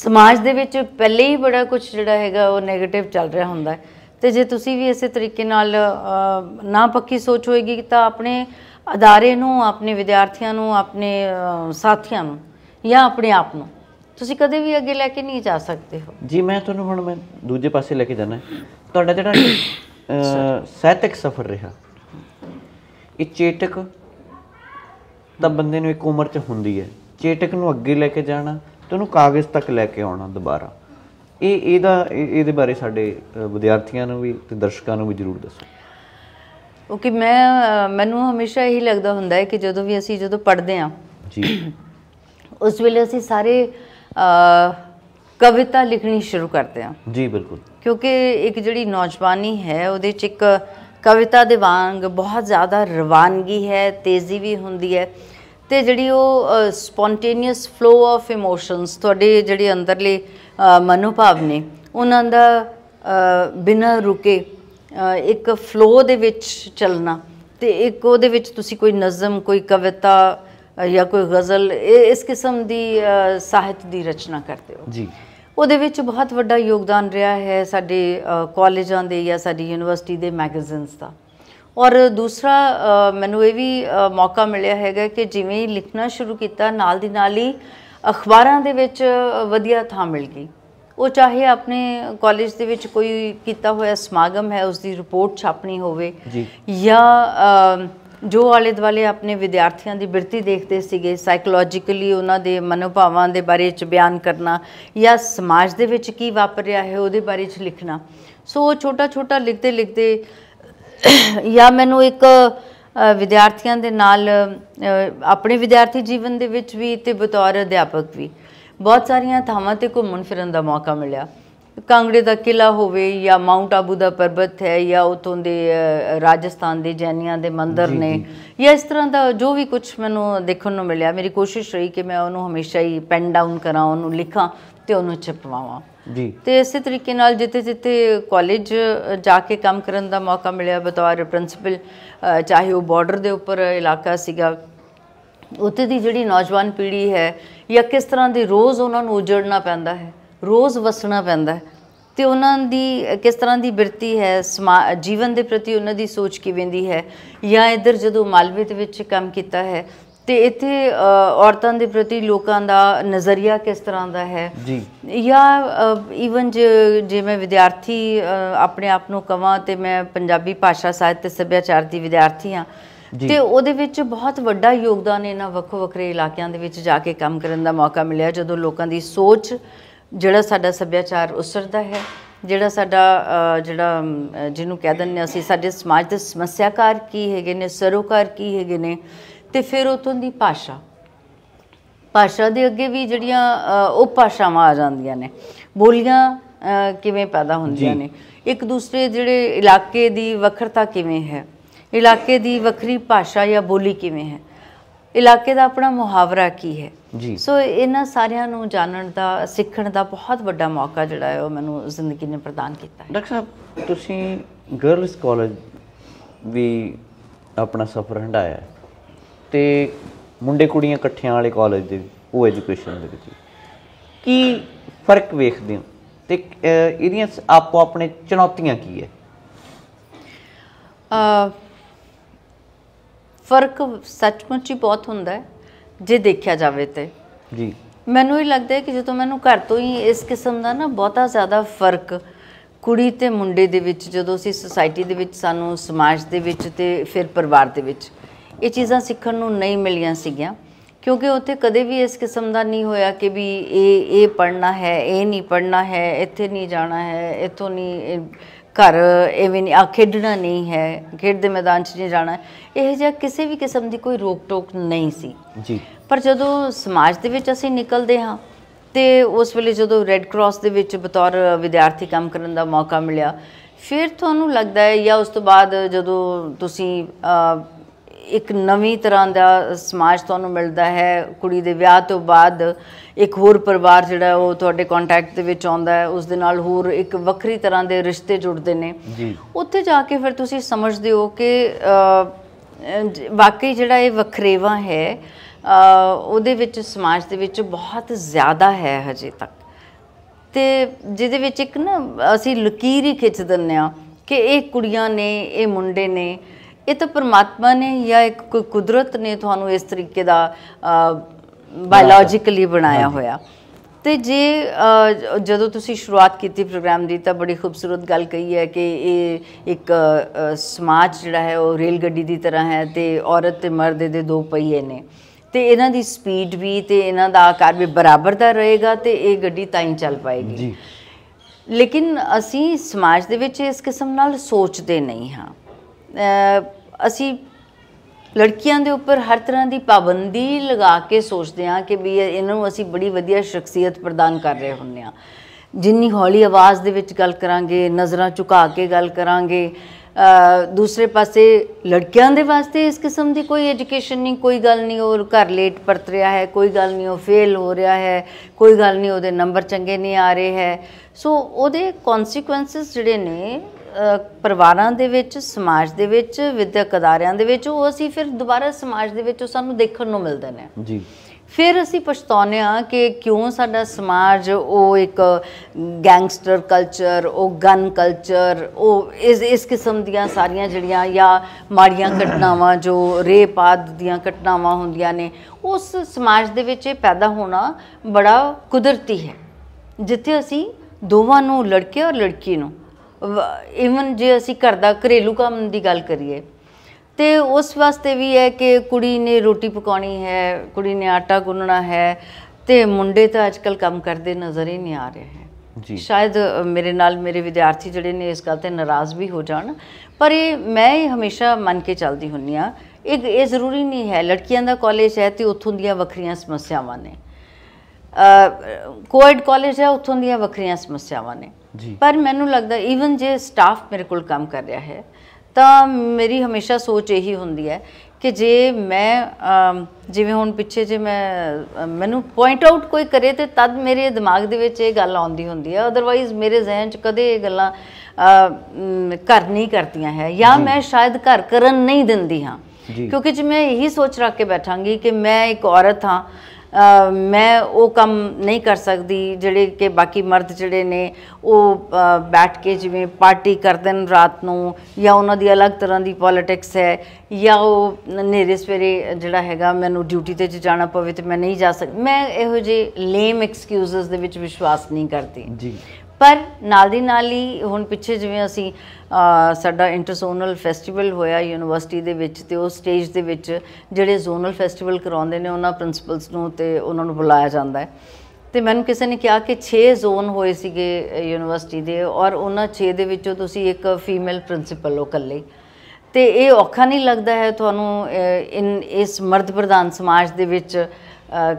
ਸਮਾਜ ਦੇ ਵਿੱਚ ਪਹਿਲੇ ਹੀ ਬੜਾ ਕੁਝ ਜਿਹੜਾ ਹੈਗਾ ਉਹ 네ਗੇਟਿਵ ਚੱਲ ਰਿਹਾ ਹੁੰਦਾ ਹੈ ਤੇ ਜੇ ਤੁਸੀਂ ਵੀ ਇਸੇ ਤਰੀਕੇ ਨਾਲ ਨਾ ਪੱਕੀ ਸੋਚ ਹੋਏਗੀ ਤਾਂ ਆਪਣੇ ਅਦਾਰੇ ਨੂੰ ਆਪਣੇ ਵਿਦਿਆਰਥੀਆਂ ਨੂੰ ਆਪਣੇ ਸਾਥੀਆਂ ਨੂੰ ਜਾਂ ਆਪਣੇ ਆਪ ਨੂੰ ਤੁਸੀਂ ਕਦੇ ਵੀ ਅੱਗੇ ਲੈ ਕੇ ਨਹੀਂ ਜਾ ਸਕਦੇ ਹੋ ਜੀ ਮੈਂ ਤੁਹਾਨੂੰ ਹੁਣ ਮੈਂ ਦੂਜੇ ਪਾਸੇ ਲੈ ਕੇ ਜਾਣਾ ਤੁਹਾਡਾ ਜਿਹੜਾ ਸਹਿਤਕ ਸਫ਼ਰ ਰਿਹਾ ਇਹ ਚੇਤਕ ਤਾਂ ਬੰਦੇ ਨੂੰ ਇੱਕ ਉਮਰ 'ਚ ਹੁੰਦੀ ਹੈ ਚੇਟਕ ਨੂੰ ਅੱਗੇ ਲੈ ਕੇ ਜਾਣਾ ਤੇ ਉਹਨੂੰ ਕਾਗਜ਼ ਤੱਕ ਲੈ ਕੇ ਆਉਣਾ ਦੁਬਾਰਾ ਇਹ ਇਹਦਾ ਇਹਦੇ ਬਾਰੇ ਸਾਡੇ ਵਿਦਿਆਰਥੀਆਂ ਨੂੰ ਵੀ ਤੇ ਦਰਸ਼ਕਾਂ ਨੂੰ ਵੀ ਜ਼ਰੂਰ ਦੱਸੋ ਕਿਉਂਕਿ ਮੈਂ ਮੈਨੂੰ ਹਮੇਸ਼ਾ ਇਹੀ ਲੱਗਦਾ ਹੁੰਦਾ ਹੈ ਕਿ ਜਦੋਂ ਵੀ ਅਸੀਂ ਜਦੋਂ ਪੜ੍ਹਦੇ ਆ ਜੀ ਉਸ ਵੇਲੇ ਅਸੀਂ ਸਾਰੇ ਕਵਿਤਾ ਲਿਖਣੀ ਸ਼ੁਰੂ ਕਰਦੇ ਆ ਜੀ ਬਿਲਕੁਲ ਕਿਉਂਕਿ ਇੱਕ ਜਿਹੜੀ ਨੌਜਵਾਨੀ ਹੈ ਉਹਦੇ ਚ ਇੱਕ ਕਵਿਤਾ ਦੇ ਵਾਂਗ ਬਹੁਤ ਜ਼ਿਆਦਾ ਰਵਾਨਗੀ ਹੈ ਤੇਜ਼ੀ ਵੀ ਹੁੰਦੀ ਹੈ ਤੇ ਜਿਹੜੀ ਉਹ ਸਪੌਂਟੇਨੀਅਸ ਫਲੋ ਆਫ ਇਮੋਸ਼ਨਸ ਤੁਹਾਡੇ ਜਿਹੜੇ ਅੰਦਰਲੇ ਮਨੋਭਾਵ ਨੇ ਉਹਨਾਂ ਦਾ ਬਿਨਾਂ ਰੁਕੇ ਇੱਕ ਫਲੋ ਦੇ ਵਿੱਚ ਚੱਲਣਾ ਤੇ ਇੱਕ ਉਹਦੇ ਵਿੱਚ ਤੁਸੀਂ ਕੋਈ ਨਜ਼ਮ ਕੋਈ ਕਵਿਤਾ ਜਾਂ ਕੋਈ ਗ਼ਜ਼ਲ ਇਸ ਕਿਸਮ ਦੀ ਸਾਹਿਤ ਦੀ ਰਚਨਾ ਕਰਦੇ ਹੋ ਜੀ ਉਹਦੇ ਵਿੱਚ ਬਹੁਤ ਵੱਡਾ ਯੋਗਦਾਨ ਰਿਹਾ ਹੈ ਸਾਡੇ ਕਾਲਜਾਂ ਦੇ ਜਾਂ ਸਾਡੀ ਯੂਨੀਵਰਸਿਟੀ ਦੇ ਮੈਗਜ਼ੀਨਸ ਦਾ ਔਰ ਦੂਸਰਾ ਮੈਨੂੰ ਇਹ ਵੀ ਮੌਕਾ ਮਿਲਿਆ ਹੈਗਾ ਕਿ ਜਿਵੇਂ ਹੀ ਲਿਖਣਾ ਸ਼ੁਰੂ ਕੀਤਾ ਨਾਲ ਦੀ ਨਾਲ ਹੀ ਅਖਬਾਰਾਂ ਦੇ ਵਿੱਚ ਵਧੀਆ ਥਾਂ ਮਿਲ ਗਈ ਉਹ ਚਾਹੇ ਆਪਣੇ ਕਾਲਜ ਦੇ ਵਿੱਚ ਕੋਈ ਕੀਤਾ ਹੋਇਆ ਸਮਾਗਮ ਹੈ ਉਸ ਦੀ ਰਿਪੋਰਟ ਛਾਪਣੀ ਹੋਵੇ ਜਾਂ ਜੋ ਆਲੇ ਦੁਆਲੇ ਆਪਣੇ ਵਿਦਿਆਰਥੀਆਂ ਦੀ ਬਿਰਤੀ ਦੇਖਦੇ ਸੀਗੇ ਸਾਈਕੋਲੋਜੀਕਲੀ ਉਹਨਾਂ ਦੇ ਮਨੋਭਾਵਾਂ ਦੇ ਬਾਰੇ ਚ ਬਿਆਨ ਕਰਨਾ ਜਾਂ ਸਮਾਜ ਦੇ ਵਿੱਚ ਕੀ ਵਾਪਰ ਰਿਹਾ ਹੈ ਉਹਦੇ ਬਾਰੇ ਚ ਲਿਖਣਾ ਸੋ ਛੋਟਾ ਛੋਟਾ ਲਿਖਦੇ ਲਿਖਦੇ ਜਾਂ ਮੈਨੂੰ ਇੱਕ ਵਿਦਿਆਰਥੀਆਂ ਦੇ ਨਾਲ ਆਪਣੇ ਵਿਦਿਆਰਥੀ ਜੀਵਨ ਦੇ ਵਿੱਚ ਵੀ ਤੇ ਬਤੌਰ ਅਧਿਆਪਕ ਵੀ ਬਹੁਤ ਸਾਰੀਆਂ ਥਾਵਾਂ ਤੇ ਘੁੰਮਣ ਫਿਰਨ ਦਾ ਮੌਕਾ ਮਿਲਿਆ ਕਾਂਗੜੇ ਦਾ ਕਿਲਾ ਹੋਵੇ ਜਾਂ ਮਾਉਂਟ ਆਬੂ ਦਾ ਪਰਬਤ ਹੈ ਜਾਂ ਉਤੋਂ ਦੇ ਰਾਜਸਥਾਨ ਦੇ ਜੈਨੀਆਂ ਦੇ ਮੰਦਰ ਨੇ ਜਾਂ ਇਸ ਤਰ੍ਹਾਂ ਦਾ ਜੋ ਵੀ ਕੁਝ ਮੈਨੂੰ ਦੇਖਣ ਨੂੰ ਮਿਲਿਆ ਮੇਰੀ ਕੋਸ਼ਿਸ਼ ਰਹੀ ਕਿ ਮੈਂ ਉਹਨੂੰ ਹਮੇਸ਼ਾ ਹੀ ਪੈਨ ਡਾਊਨ ਕਰਾਂ ਉਹਨੂੰ ਲਿਖਾਂ ਤੇ ਉਹਨੂੰ ਛਪਵਾਵਾਂ ਜੀ ਤੇ ਇਸੇ ਤਰੀਕੇ ਨਾਲ ਜਿੱਥੇ ਜਿੱਥੇ ਕਾਲਜ ਜਾ ਕੇ ਕੰਮ ਕਰਨ ਦਾ ਮੌਕਾ ਮਿਲਿਆ ਬਤੌਰ ਪ੍ਰਿੰਸੀਪਲ ਚਾਹੇ ਉਹ ਬਾਰਡਰ ਦੇ ਉੱਪਰ ਇਲਾਕਾ ਸੀਗਾ ਉੱਥੇ ਦੀ ਜਿਹੜੀ ਨੌਜਵਾਨ ਪੀੜ੍ਹੀ ਹੈ ਜਾਂ ਕਿਸ ਤਰ੍ਹਾਂ ਦੀ ਰੋਜ਼ ਉਹਨਾਂ ਨੂੰ ਉਜੜਨਾ ਪੈਂਦਾ ਹੈ ਰੋਜ਼ ਵਸਣਾ ਪੈਂਦਾ ਹੈ ਤੇ ਉਹਨਾਂ ਦੀ ਕਿਸ ਤਰ੍ਹਾਂ ਦੀ ਬਿਰਤੀ ਹੈ ਜੀਵਨ ਦੇ ਪ੍ਰਤੀ ਉਹਨਾਂ ਦੀ ਸੋਚ ਕਿਵੇਂ ਦੀ ਹੈ ਜਾਂ ਇਧਰ ਜਦੋਂ ਮਾਲਵੇ ਦੇ ਵਿੱਚ ਕੰਮ ਕੀਤਾ ਹੈ ਤੇ ਇੱਥੇ ਔਰਤਾਂ ਦੇ ਪ੍ਰਤੀ ਲੋਕਾਂ ਦਾ ਨਜ਼ਰੀਆ ਕਿਸ ਤਰ੍ਹਾਂ ਦਾ ਹੈ ਜੀ ਜਾਂ ਇਵਨ ਜੇ ਮੈਂ ਵਿਦਿਆਰਥੀ ਆਪਣੇ ਆਪ ਨੂੰ ਕਵਾਂ ਤੇ ਮੈਂ ਪੰਜਾਬੀ ਭਾਸ਼ਾ ਸਾਹਿਤ ਤੇ ਸੱਭਿਆਚਾਰ ਦੀ ਵਿਦਿਆਰਥੀ ਹਾਂ ਤੇ ਉਹਦੇ ਵਿੱਚ ਬਹੁਤ ਵੱਡਾ ਯੋਗਦਾਨ ਇਹਨਾਂ ਵੱਖੋ ਵੱਖਰੇ ਇਲਾਕਿਆਂ ਦੇ ਵਿੱਚ ਜਾ ਕੇ ਕੰਮ ਕਰਨ ਦਾ ਮੌਕਾ ਮਿਲਿਆ ਜਦੋਂ ਲੋਕਾਂ ਦੀ ਸੋਚ ਜਿਹੜਾ ਸਾਡਾ ਸੱਭਿਆਚਾਰ ਉਸਰਦਾ ਹੈ ਜਿਹੜਾ ਸਾਡਾ ਜਿਹੜਾ ਜਿਹਨੂੰ ਕਹਿ ਦਿੰਨੇ ਅਸੀਂ ਸਾਡੇ ਸਮਾਜ ਦੇ ਸਮੱਸਿਆਕਾਰ ਕੀ ਹੈਗੇ ਨੇ ਸਰੋਕਾਰ ਕੀ ਹੈਗੇ ਨੇ ਤੇ ਫਿਰ ਉਤੋਂ ਦੀ ਭਾਸ਼ਾ ਭਾਸ਼ਾ ਦੇ ਅੱਗੇ ਵੀ ਜਿਹੜੀਆਂ ਭਾਸ਼ਾਵਾਂ ਆ ਜਾਂਦੀਆਂ ਨੇ ਬੋਲੀਆਂ ਕਿਵੇਂ ਪੈਦਾ ਹੁੰਦੀਆਂ ਨੇ ਇੱਕ ਦੂਸਰੇ ਜਿਹੜੇ ਇਲਾਕੇ ਦੀ ਵੱਖਰਤਾ ਕਿਵੇਂ ਹੈ ਇਲਾਕੇ ਦੀ ਵੱਖਰੀ ਭਾਸ਼ਾ ਜਾਂ ਬੋਲੀ ਕਿਵੇਂ ਹੈ ਇਲਾਕੇ ਦਾ ਆਪਣਾ ਮੁਹਾਵਰਾ ਕੀ ਹੈ ਜੀ ਸੋ ਇਹਨਾਂ ਸਾਰਿਆਂ ਨੂੰ ਜਾਣਨ ਦਾ ਸਿੱਖਣ ਦਾ ਬਹੁਤ ਵੱਡਾ ਮੌਕਾ ਜਿਹੜਾ ਹੈ ਉਹ ਮੈਨੂੰ ਜ਼ਿੰਦਗੀ ਨੇ ਪ੍ਰਦਾਨ ਕੀਤਾ ਹੈ ਡਾਕਟਰ ਸਾਹਿਬ ਤੁਸੀਂ ਗਰਲਸ ਕਾਲਜ ਵੀ ਆਪਣਾ ਸਫ਼ਰ ਹੰਡਾਇਆ ਤੇ ਮੁੰਡੇ ਕੁੜੀਆਂ ਇਕੱਠਿਆਂ ਵਾਲੇ ਕਾਲਜ ਦੇ ਉਹ ਐਜੂਕੇਸ਼ਨ ਦੇ ਵਿੱਚ ਕੀ ਫਰਕ ਵੇਖਦੇ ਹੋ ਤੇ ਇਹਦੀਆਂ ਆਪੋ ਆਪਣੇ ਚੁਣੌਤੀਆਂ ਕੀ ਹੈ ਆ ਫਰਕ ਸੱਚਮੁੱਚ ਹੀ ਬਹੁਤ ਹੁੰਦਾ ਹੈ ਜੇ ਦੇਖਿਆ ਜਾਵੇ ਤੇ ਜੀ ਮੈਨੂੰ ਹੀ ਲੱਗਦਾ ਹੈ ਕਿ ਜਦੋਂ ਮੈਨੂੰ ਘਰ ਤੋਂ ਹੀ ਇਸ ਕਿਸਮ ਦਾ ਨਾ ਬਹੁਤਾ ਜ਼ਿਆਦਾ ਫਰਕ ਕੁੜੀ ਤੇ ਮੁੰਡੇ ਦੇ ਵਿੱਚ ਜਦੋਂ ਅਸੀਂ ਸੋਸਾਇਟੀ ਦੇ ਵਿੱਚ ਸਾਨੂੰ ਸਮਾਜ ਦੇ ਵਿੱਚ ਤੇ ਫਿਰ ਪਰਿਵਾਰ ਦੇ ਵਿੱਚ ਇਹ ਚੀਜ਼ਾਂ ਸਿੱਖਣ ਨੂੰ ਨਹੀਂ ਮਿਲੀਆਂ ਸੀਗੀਆਂ ਕਿਉਂਕਿ ਉੱਥੇ ਕਦੇ ਵੀ ਇਸ ਕਿਸਮ ਦਾ ਨਹੀਂ ਹੋਇਆ ਕਿ ਵੀ ਇਹ ਇਹ ਪੜਨਾ ਹੈ ਇਹ ਨਹੀਂ ਪੜਨਾ ਹੈ ਇੱਥੇ ਨਹੀਂ ਜਾਣਾ ਹੈ ਇੱਥੋਂ ਨਹੀਂ ਘਰ ਐਵੇਂ ਨਹੀਂ ਆ ਖੇਡਣਾ ਨਹੀਂ ਹੈ ਖੇਡ ਦੇ ਮੈਦਾਨ 'ਚ ਨਹੀਂ ਜਾਣਾ ਇਹ ਜਿਹਾ ਕਿਸੇ ਵੀ ਕਿਸਮ ਦੀ ਕੋਈ ਰੋਕ ਟੋਕ ਨਹੀਂ ਸੀ ਜੀ ਪਰ ਜਦੋਂ ਸਮਾਜ ਦੇ ਵਿੱਚ ਅਸੀਂ ਨਿਕਲਦੇ ਹਾਂ ਤੇ ਉਸ ਵੇਲੇ ਜਦੋਂ ਰੈੱਡ ਕਰਾਸ ਦੇ ਵਿੱਚ ਬਤੌਰ ਵਿਦਿਆਰਥੀ ਕੰਮ ਕਰਨ ਦਾ ਮੌਕਾ ਮਿਲਿਆ ਫਿਰ ਤੁਹਾਨੂੰ ਲੱਗਦਾ ਹੈ ਜਾਂ ਉਸ ਤੋਂ ਬਾਅਦ ਜਦੋਂ ਤੁਸੀਂ ਇੱਕ ਨਵੀਂ ਤਰ੍ਹਾਂ ਦਾ ਸਮਾਜ ਤੁਹਾਨੂੰ ਮਿਲਦਾ ਹੈ ਕੁੜੀ ਦੇ ਵਿਆਹ ਤੋਂ ਬਾਅਦ ਇੱਕ ਹੋਰ ਪਰਿਵਾਰ ਜਿਹੜਾ ਉਹ ਤੁਹਾਡੇ ਕੰਟੈਕਟ ਦੇ ਵਿੱਚ ਆਉਂਦਾ ਹੈ ਉਸ ਦੇ ਨਾਲ ਹੋਰ ਇੱਕ ਵੱਖਰੀ ਤਰ੍ਹਾਂ ਦੇ ਰਿਸ਼ਤੇ ਜੁੜਦੇ ਨੇ ਜੀ ਉੱਥੇ ਜਾ ਕੇ ਫਿਰ ਤੁਸੀਂ ਸਮਝਦੇ ਹੋ ਕਿ ਵਾਕਈ ਜਿਹੜਾ ਇਹ ਵਖਰੇਵਾ ਹੈ ਉਹਦੇ ਵਿੱਚ ਸਮਾਜ ਦੇ ਵਿੱਚ ਬਹੁਤ ਜ਼ਿਆਦਾ ਹੈ ਹਜੇ ਤੱਕ ਤੇ ਜਿਹਦੇ ਵਿੱਚ ਇੱਕ ਨਾ ਅਸੀਂ ਲਕੀਰ ਹੀ ਖਿੱਚ ਦਿੰਨੇ ਆ ਕਿ ਇਹ ਕੁੜੀਆਂ ਨੇ ਇਹ ਮੁੰਡੇ ਨੇ ਇਹ ਤਾਂ ਪਰਮਾਤਮਾ ਨੇ ਜਾਂ ਇੱਕ ਕੋਈ ਕੁਦਰਤ ਨੇ ਤੁਹਾਨੂੰ ਇਸ ਤਰੀਕੇ ਦਾ ਬਾਇਓਲੋਜੀਕਲੀ ਬਣਾਇਆ ਹੋਇਆ ਤੇ ਜੇ ਜਦੋਂ ਤੁਸੀਂ ਸ਼ੁਰੂਆਤ ਕੀਤੀ ਪ੍ਰੋਗਰਾਮ ਦੀ ਤਾਂ ਬੜੀ ਖੂਬਸੂਰਤ ਗੱਲ ਕਹੀ ਹੈ ਕਿ ਇਹ ਇੱਕ ਸਮਾਜ ਜਿਹੜਾ ਹੈ ਉਹ ਰੇਲ ਗੱਡੀ ਦੀ ਤਰ੍ਹਾਂ ਹੈ ਤੇ ਔਰਤ ਤੇ ਮਰਦ ਦੇ ਦੋ ਪਹੀਏ ਨੇ ਤੇ ਇਹਨਾਂ ਦੀ ਸਪੀਡ ਵੀ ਤੇ ਇਹਨਾਂ ਦਾ ਆਕਾਰ ਵੀ ਬਰਾਬਰ ਦਾ ਰਹੇਗਾ ਤੇ ਇਹ ਗੱਡੀ ਤਾਂ ਹੀ ਚੱਲ ਪਾਏਗੀ ਜੀ ਲੇਕਿਨ ਅਸੀਂ ਸਮਾਜ ਦੇ ਵਿੱਚ ਇਸ ਕਿਸਮ ਨਾਲ ਸੋਚਦੇ ਨਹੀਂ ਹਾਂ ਅਸੀਂ ਲੜਕੀਆਂ ਦੇ ਉੱਪਰ ਹਰ ਤਰ੍ਹਾਂ ਦੀ ਪਾਬੰਦੀ ਲਗਾ ਕੇ ਸੋਚਦੇ ਹਾਂ ਕਿ ਵੀ ਇਹਨਾਂ ਨੂੰ ਅਸੀਂ ਬੜੀ ਵਧੀਆ ਸ਼ਖਸੀਅਤ ਪ੍ਰਦਾਨ ਕਰ ਰਹੇ ਹੁੰਨੇ ਆ ਜਿੰਨੀ ਹੌਲੀ ਆਵਾਜ਼ ਦੇ ਵਿੱਚ ਗੱਲ ਕਰਾਂਗੇ ਨਜ਼ਰਾਂ ਝੁਕਾ ਕੇ ਗੱਲ ਕਰਾਂਗੇ ਦੂਸਰੇ ਪਾਸੇ ਲੜਕੀਆਂ ਦੇ ਵਾਸਤੇ ਇਸ ਕਿਸਮ ਦੀ ਕੋਈ ਐਜੂਕੇਸ਼ਨ ਨਹੀਂ ਕੋਈ ਗੱਲ ਨਹੀਂ ਉਹ ਘਰ ਲੇਟ ਪਰਤ ਰਿਹਾ ਹੈ ਕੋਈ ਗੱਲ ਨਹੀਂ ਉਹ ਫੇਲ ਹੋ ਰਿਹਾ ਹੈ ਕੋਈ ਗੱਲ ਨਹੀਂ ਉਹਦੇ ਨੰਬਰ ਚੰਗੇ ਨਹੀਂ ਆ ਰਹੇ ਹੈ ਸੋ ਉਹਦੇ ਕਨਸੀਕੁਐਂਸਸ ਜਿਹੜੇ ਨੇ ਪਰਿਵਾਰਾਂ ਦੇ ਵਿੱਚ ਸਮਾਜ ਦੇ ਵਿੱਚ ਵਿਦਿਅਕ ਅਦਾਰਿਆਂ ਦੇ ਵਿੱਚ ਉਹ ਅਸੀਂ ਫਿਰ ਦੁਬਾਰਾ ਸਮਾਜ ਦੇ ਵਿੱਚ ਉਹ ਸਾਨੂੰ ਦੇਖਣ ਨੂੰ ਮਿਲਦੇ ਨੇ ਜੀ ਫਿਰ ਅਸੀਂ ਪਛਤਾਉਂਦੇ ਆ ਕਿ ਕਿਉਂ ਸਾਡਾ ਸਮਾਜ ਉਹ ਇੱਕ ਗੈਂਗਸਟਰ ਕਲਚਰ ਉਹ ਗਨ ਕਲਚਰ ਉਹ ਇਸ ਇਸ ਕਿਸਮ ਦੀਆਂ ਸਾਰੀਆਂ ਜਿਹੜੀਆਂ ਜਾਂ ਮਾੜੀਆਂ ਘਟਨਾਵਾਂ ਜੋ ਰੇਪ ਆਦ ਦੀਆਂ ਘਟਨਾਵਾਂ ਹੁੰਦੀਆਂ ਨੇ ਉਸ ਸਮਾਜ ਦੇ ਵਿੱਚ ਇਹ ਪੈਦਾ ਹੋਣਾ ਬੜਾ ਕੁਦਰਤੀ ਹੈ ਜਿੱਥੇ ਅਸੀਂ ਦੋਵਾਂ ਨੂੰ ਲੜਕੇ ਔਰ ਲੜਕੀ ਨੂੰ ਇਵਨ ਜੇ ਅਸੀਂ ਘਰ ਦਾ ਘਰੇਲੂ ਕੰਮ ਦੀ ਗੱਲ ਕਰੀਏ ਤੇ ਉਸ ਵਾਸਤੇ ਵੀ ਹੈ ਕਿ ਕੁੜੀ ਨੇ ਰੋਟੀ ਪਕਾਉਣੀ ਹੈ ਕੁੜੀ ਨੇ ਆਟਾ ਗੁੰਨਣਾ ਹੈ ਤੇ ਮੁੰਡੇ ਤਾਂ ਅੱਜਕੱਲ ਕੰਮ ਕਰਦੇ ਨਜ਼ਰ ਹੀ ਨਹੀਂ ਆ ਰਹੇ ਹੈ ਜੀ ਸ਼ਾਇਦ ਮੇਰੇ ਨਾਲ ਮੇਰੇ ਵਿਦਿਆਰਥੀ ਜਿਹੜੇ ਨੇ ਇਸ ਗੱਲ ਤੇ ਨਾਰਾਜ਼ ਵੀ ਹੋ ਜਾਣ ਪਰ ਇਹ ਮੈਂ ਹੀ ਹਮੇਸ਼ਾ ਮੰਨ ਕੇ ਚੱਲਦੀ ਹੁੰਨੀ ਆ ਇਹ ਇਹ ਜ਼ਰੂਰੀ ਨਹੀਂ ਹੈ ਲੜਕੀਆਂ ਦਾ ਕਾਲਜ ਹੈ ਤੇ ਉੱਥੋਂ ਦੀਆਂ ਵੱਖਰੀਆਂ ਸਮੱਸਿਆਵਾਂ ਨੇ ਕੋਇਡ ਕਾਲਜ ਹੈ ਉੱਥੋਂ ਦੀਆਂ ਵੱਖਰੀਆਂ ਸਮੱਸਿਆਵਾਂ ਨੇ ਜੀ ਪਰ ਮੈਨੂੰ ਲੱਗਦਾ ਈਵਨ ਜੇ ਸਟਾਫ ਮੇਰੇ ਕੋਲ ਕੰਮ ਕਰ ਰਿਹਾ ਹੈ ਤਾਂ ਮੇਰੀ ਹਮੇਸ਼ਾ ਸੋਚ ਇਹੀ ਹੁੰਦੀ ਹੈ ਕਿ ਜੇ ਮੈਂ ਜਿਵੇਂ ਹੁਣ ਪਿੱਛੇ ਜੇ ਮੈਂ ਮੈਨੂੰ ਪੁਆਇੰਟ ਆਊਟ ਕੋਈ ਕਰੇ ਤੇ ਤਦ ਮੇਰੇ ਦਿਮਾਗ ਦੇ ਵਿੱਚ ਇਹ ਗੱਲ ਆਉਂਦੀ ਹੁੰਦੀ ਹੈ ਅਦਰਵਾਈਜ਼ ਮੇਰੇ ਜ਼ਿਹਨ 'ਚ ਕਦੇ ਇਹ ਗੱਲਾਂ ਕਰ ਨਹੀਂ ਕਰਦੀਆਂ ਹੈ ਜਾਂ ਮੈਂ ਸ਼ਾਇਦ ਘਰ ਕਰਨ ਨਹੀਂ ਦਿੰਦੀ ਹਾਂ ਕਿਉਂਕਿ ਜੇ ਮੈਂ ਇਹੀ ਸੋਚ ਰੱਖ ਕੇ ਬੈਠਾਂਗੀ ਕਿ ਮੈਂ ਇੱਕ ਔਰਤ ਹਾਂ ਮੈਂ ਉਹ ਕੰਮ ਨਹੀਂ ਕਰ ਸਕਦੀ ਜਿਹੜੇ ਕਿ ਬਾਕੀ ਮਰਦ ਜਿਹੜੇ ਨੇ ਉਹ ਬੈਠ ਕੇ ਜਿਵੇਂ ਪਾਰਟੀ ਕਰਦੇ ਨੇ ਰਾਤ ਨੂੰ ਜਾਂ ਉਹਨਾਂ ਦੀ ਅਲੱਗ ਤਰ੍ਹਾਂ ਦੀ ਪੋਲਿਟਿਕਸ ਹੈ ਜਾਂ ਉਹ ਨੇਰੇ ਸਵੇਰੇ ਜਿਹੜਾ ਹੈਗਾ ਮੈਨੂੰ ਡਿਊਟੀ ਤੇ ਜਾਣਾ ਪਵੇ ਤੇ ਮੈਂ ਨਹੀਂ ਜਾ ਸਕਦੀ ਮੈਂ ਇਹੋ ਜਿਹੇ ਲੇਮ ਐਕਸਕਿਊਜ਼ਸ ਦੇ ਵਿੱਚ ਵਿਸ਼ਵਾਸ ਨਹੀਂ ਕਰਦੀ ਜੀ ਪਰ ਨਾਲ ਦੀ ਨਾਲ ਹੀ ਹੁਣ ਪਿੱਛੇ ਜਿਵੇਂ ਅਸੀਂ ਸਾਡਾ ਇੰਟਰਜ਼ੋਨਲ ਫੈਸਟੀਵਲ ਹੋਇਆ ਯੂਨੀਵਰਸਿਟੀ ਦੇ ਵਿੱਚ ਤੇ ਉਹ ਸਟੇਜ ਦੇ ਵਿੱਚ ਜਿਹੜੇ ਜ਼ੋਨਲ ਫੈਸਟੀਵਲ ਕਰਾਉਂਦੇ ਨੇ ਉਹਨਾਂ ਪ੍ਰਿੰਸੀਪਲਸ ਨੂੰ ਤੇ ਉਹਨਾਂ ਨੂੰ ਬੁਲਾਇਆ ਜਾਂਦਾ ਹੈ ਤੇ ਮੈਨੂੰ ਕਿਸੇ ਨੇ ਕਿਹਾ ਕਿ 6 ਜ਼ੋਨ ਹੋਏ ਸੀਗੇ ਯੂਨੀਵਰਸਿਟੀ ਦੇ ਔਰ ਉਹਨਾਂ 6 ਦੇ ਵਿੱਚੋਂ ਤੁਸੀਂ ਇੱਕ ਫੀਮੇਲ ਪ੍ਰਿੰਸੀਪਲ ਹੋ ਇਕੱਲੇ ਤੇ ਇਹ ਔਖਾ ਨਹੀਂ ਲੱਗਦਾ ਹੈ ਤੁਹਾਨੂੰ ਇਸ ਮਰਦ ਪ੍ਰਧਾਨ ਸਮਾਜ ਦੇ ਵਿੱਚ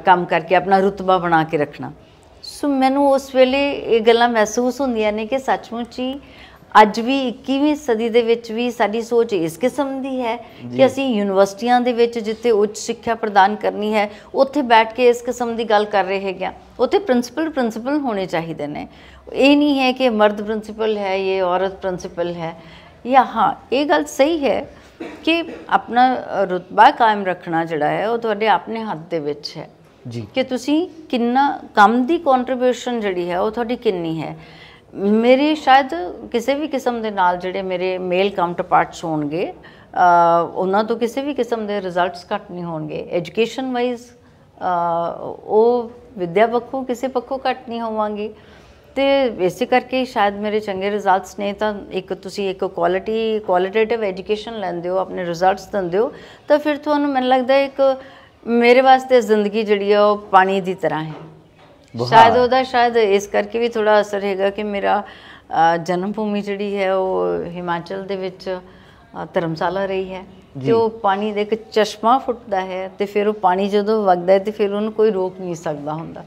ਕੰਮ ਕਰਕੇ ਆਪਣਾ ਰੁਤਬਾ ਬਣਾ ਕੇ ਰੱਖਣਾ ਸੋ ਮੈਨੂੰ ਉਸ ਵੇਲੇ ਇਹ ਗੱਲਾਂ ਮਹਿਸੂਸ ਹੁੰਦੀਆਂ ਨੇ ਕਿ ਸੱਚਮੁੱਚ ਹੀ ਅੱਜ ਵੀ 21ਵੀਂ ਸਦੀ ਦੇ ਵਿੱਚ ਵੀ ਸਾਡੀ ਸੋਚ ਇਸ ਕਿਸਮ ਦੀ ਹੈ ਕਿ ਅਸੀਂ ਯੂਨੀਵਰਸਿਟੀਆਂ ਦੇ ਵਿੱਚ ਜਿੱਥੇ ਉੱਚ ਸਿੱਖਿਆ ਪ੍ਰਦਾਨ ਕਰਨੀ ਹੈ ਉੱਥੇ ਬੈਠ ਕੇ ਇਸ ਕਿਸਮ ਦੀ ਗੱਲ ਕਰ ਰਹੇ ਹੈਗੇ ਉੱਥੇ ਪ੍ਰਿੰਸੀਪਲ ਪ੍ਰਿੰਸੀਪਲ ਹੋਣੇ ਚਾਹੀਦੇ ਨੇ ਇਹ ਨਹੀਂ ਹੈ ਕਿ ਮਰਦ ਪ੍ਰਿੰਸੀਪਲ ਹੈ ਇਹ ਔਰਤ ਪ੍ਰਿੰਸੀਪਲ ਹੈ ਯਾ ਹਾਂ ਇਹ ਗੱਲ ਸਹੀ ਹੈ ਕਿ ਆਪਣਾ ਰੁਤਬਾ ਕਾਇਮ ਰੱਖਣਾ ਜਿਹੜਾ ਹੈ ਉਹ ਤੁਹਾਡੇ ਆਪਣੇ ਹੱਥ ਦੇ ਵਿੱਚ ਹੈ ਜੀ ਕਿ ਤੁਸੀਂ ਕਿੰਨਾ ਕੰਮ ਦੀ ਕੰਟਰੀਬਿਊਸ਼ਨ ਜਿਹੜੀ ਹੈ ਉਹ ਤੁਹਾਡੀ ਕਿੰਨੀ ਹੈ ਮੇਰੇ ਸ਼ਾਇਦ ਕਿਸੇ ਵੀ ਕਿਸਮ ਦੇ ਨਾਲ ਜਿਹੜੇ ਮੇਰੇ ਮੇਲ ਕਾਉਂਟਰਪਾਰਟਸ ਹੋਣਗੇ ਉਹਨਾਂ ਤੋਂ ਕਿਸੇ ਵੀ ਕਿਸਮ ਦੇ ਰਿਜ਼ਲਟਸ ਘੱਟ ਨਹੀਂ ਹੋਣਗੇ ਐਜੂਕੇਸ਼ਨ ਵਾਈਜ਼ ਉਹ ਵਿਦਿਆ ਪੱਖੋਂ ਕਿਸੇ ਪੱਖੋਂ ਘੱਟ ਨਹੀਂ ਹੋਵਾਂਗੇ ਤੇ ਇਸੇ ਕਰਕੇ ਸ਼ਾਇਦ ਮੇਰੇ ਚੰਗੇ ਰਿਜ਼ਲਟਸ ਨੇ ਤਾਂ ਇੱਕ ਤੁਸੀਂ ਇੱਕ ਕੁਆਲਿਟੀ ਕੁਆਲਿਟੇਟਿਵ ਐਜੂਕੇਸ਼ਨ ਲੈਂਦੇ ਹੋ ਆਪਣੇ ਰਿਜ਼ਲਟਸ ਦਿੰਦੇ ਹੋ ਤਾਂ ਫਿਰ ਤੁਹਾਨੂੰ ਮੈਨੂੰ ਲੱਗਦਾ ਇੱਕ ਮੇਰੇ ਵਾਸਤੇ ਜ਼ਿੰਦਗੀ ਜਿਹੜੀ ਆ ਉਹ ਪਾਣੀ ਦੀ ਤਰ੍ਹਾਂ ਹੈ ਸ਼ਾਇਦ ਉਹਦਾ ਸ਼ਾਇਦ ਇਸ ਕਰਕੇ ਵੀ ਥੋੜਾ ਅਸਰ ਹੈਗਾ ਕਿ ਮੇਰਾ ਜਨਮ ਭੂਮੀ ਜਿਹੜੀ ਹੈ ਉਹ ਹਿਮਾਚਲ ਦੇ ਵਿੱਚ ਧਰਮਸ਼ਾਲਾ ਰਹੀ ਹੈ ਜੋ ਉਹ ਪਾਣੀ ਦੇ ਇੱਕ ਚਸ਼ਮਾ ਫੁੱਟਦਾ ਹੈ ਤੇ ਫਿਰ ਉਹ ਪਾਣੀ ਜਦੋਂ ਵਗਦਾ ਹੈ ਤੇ ਫਿਰ ਉਹਨੂੰ ਕੋਈ ਰੋਕ ਨਹੀਂ ਸਕਦਾ ਹੁੰਦਾ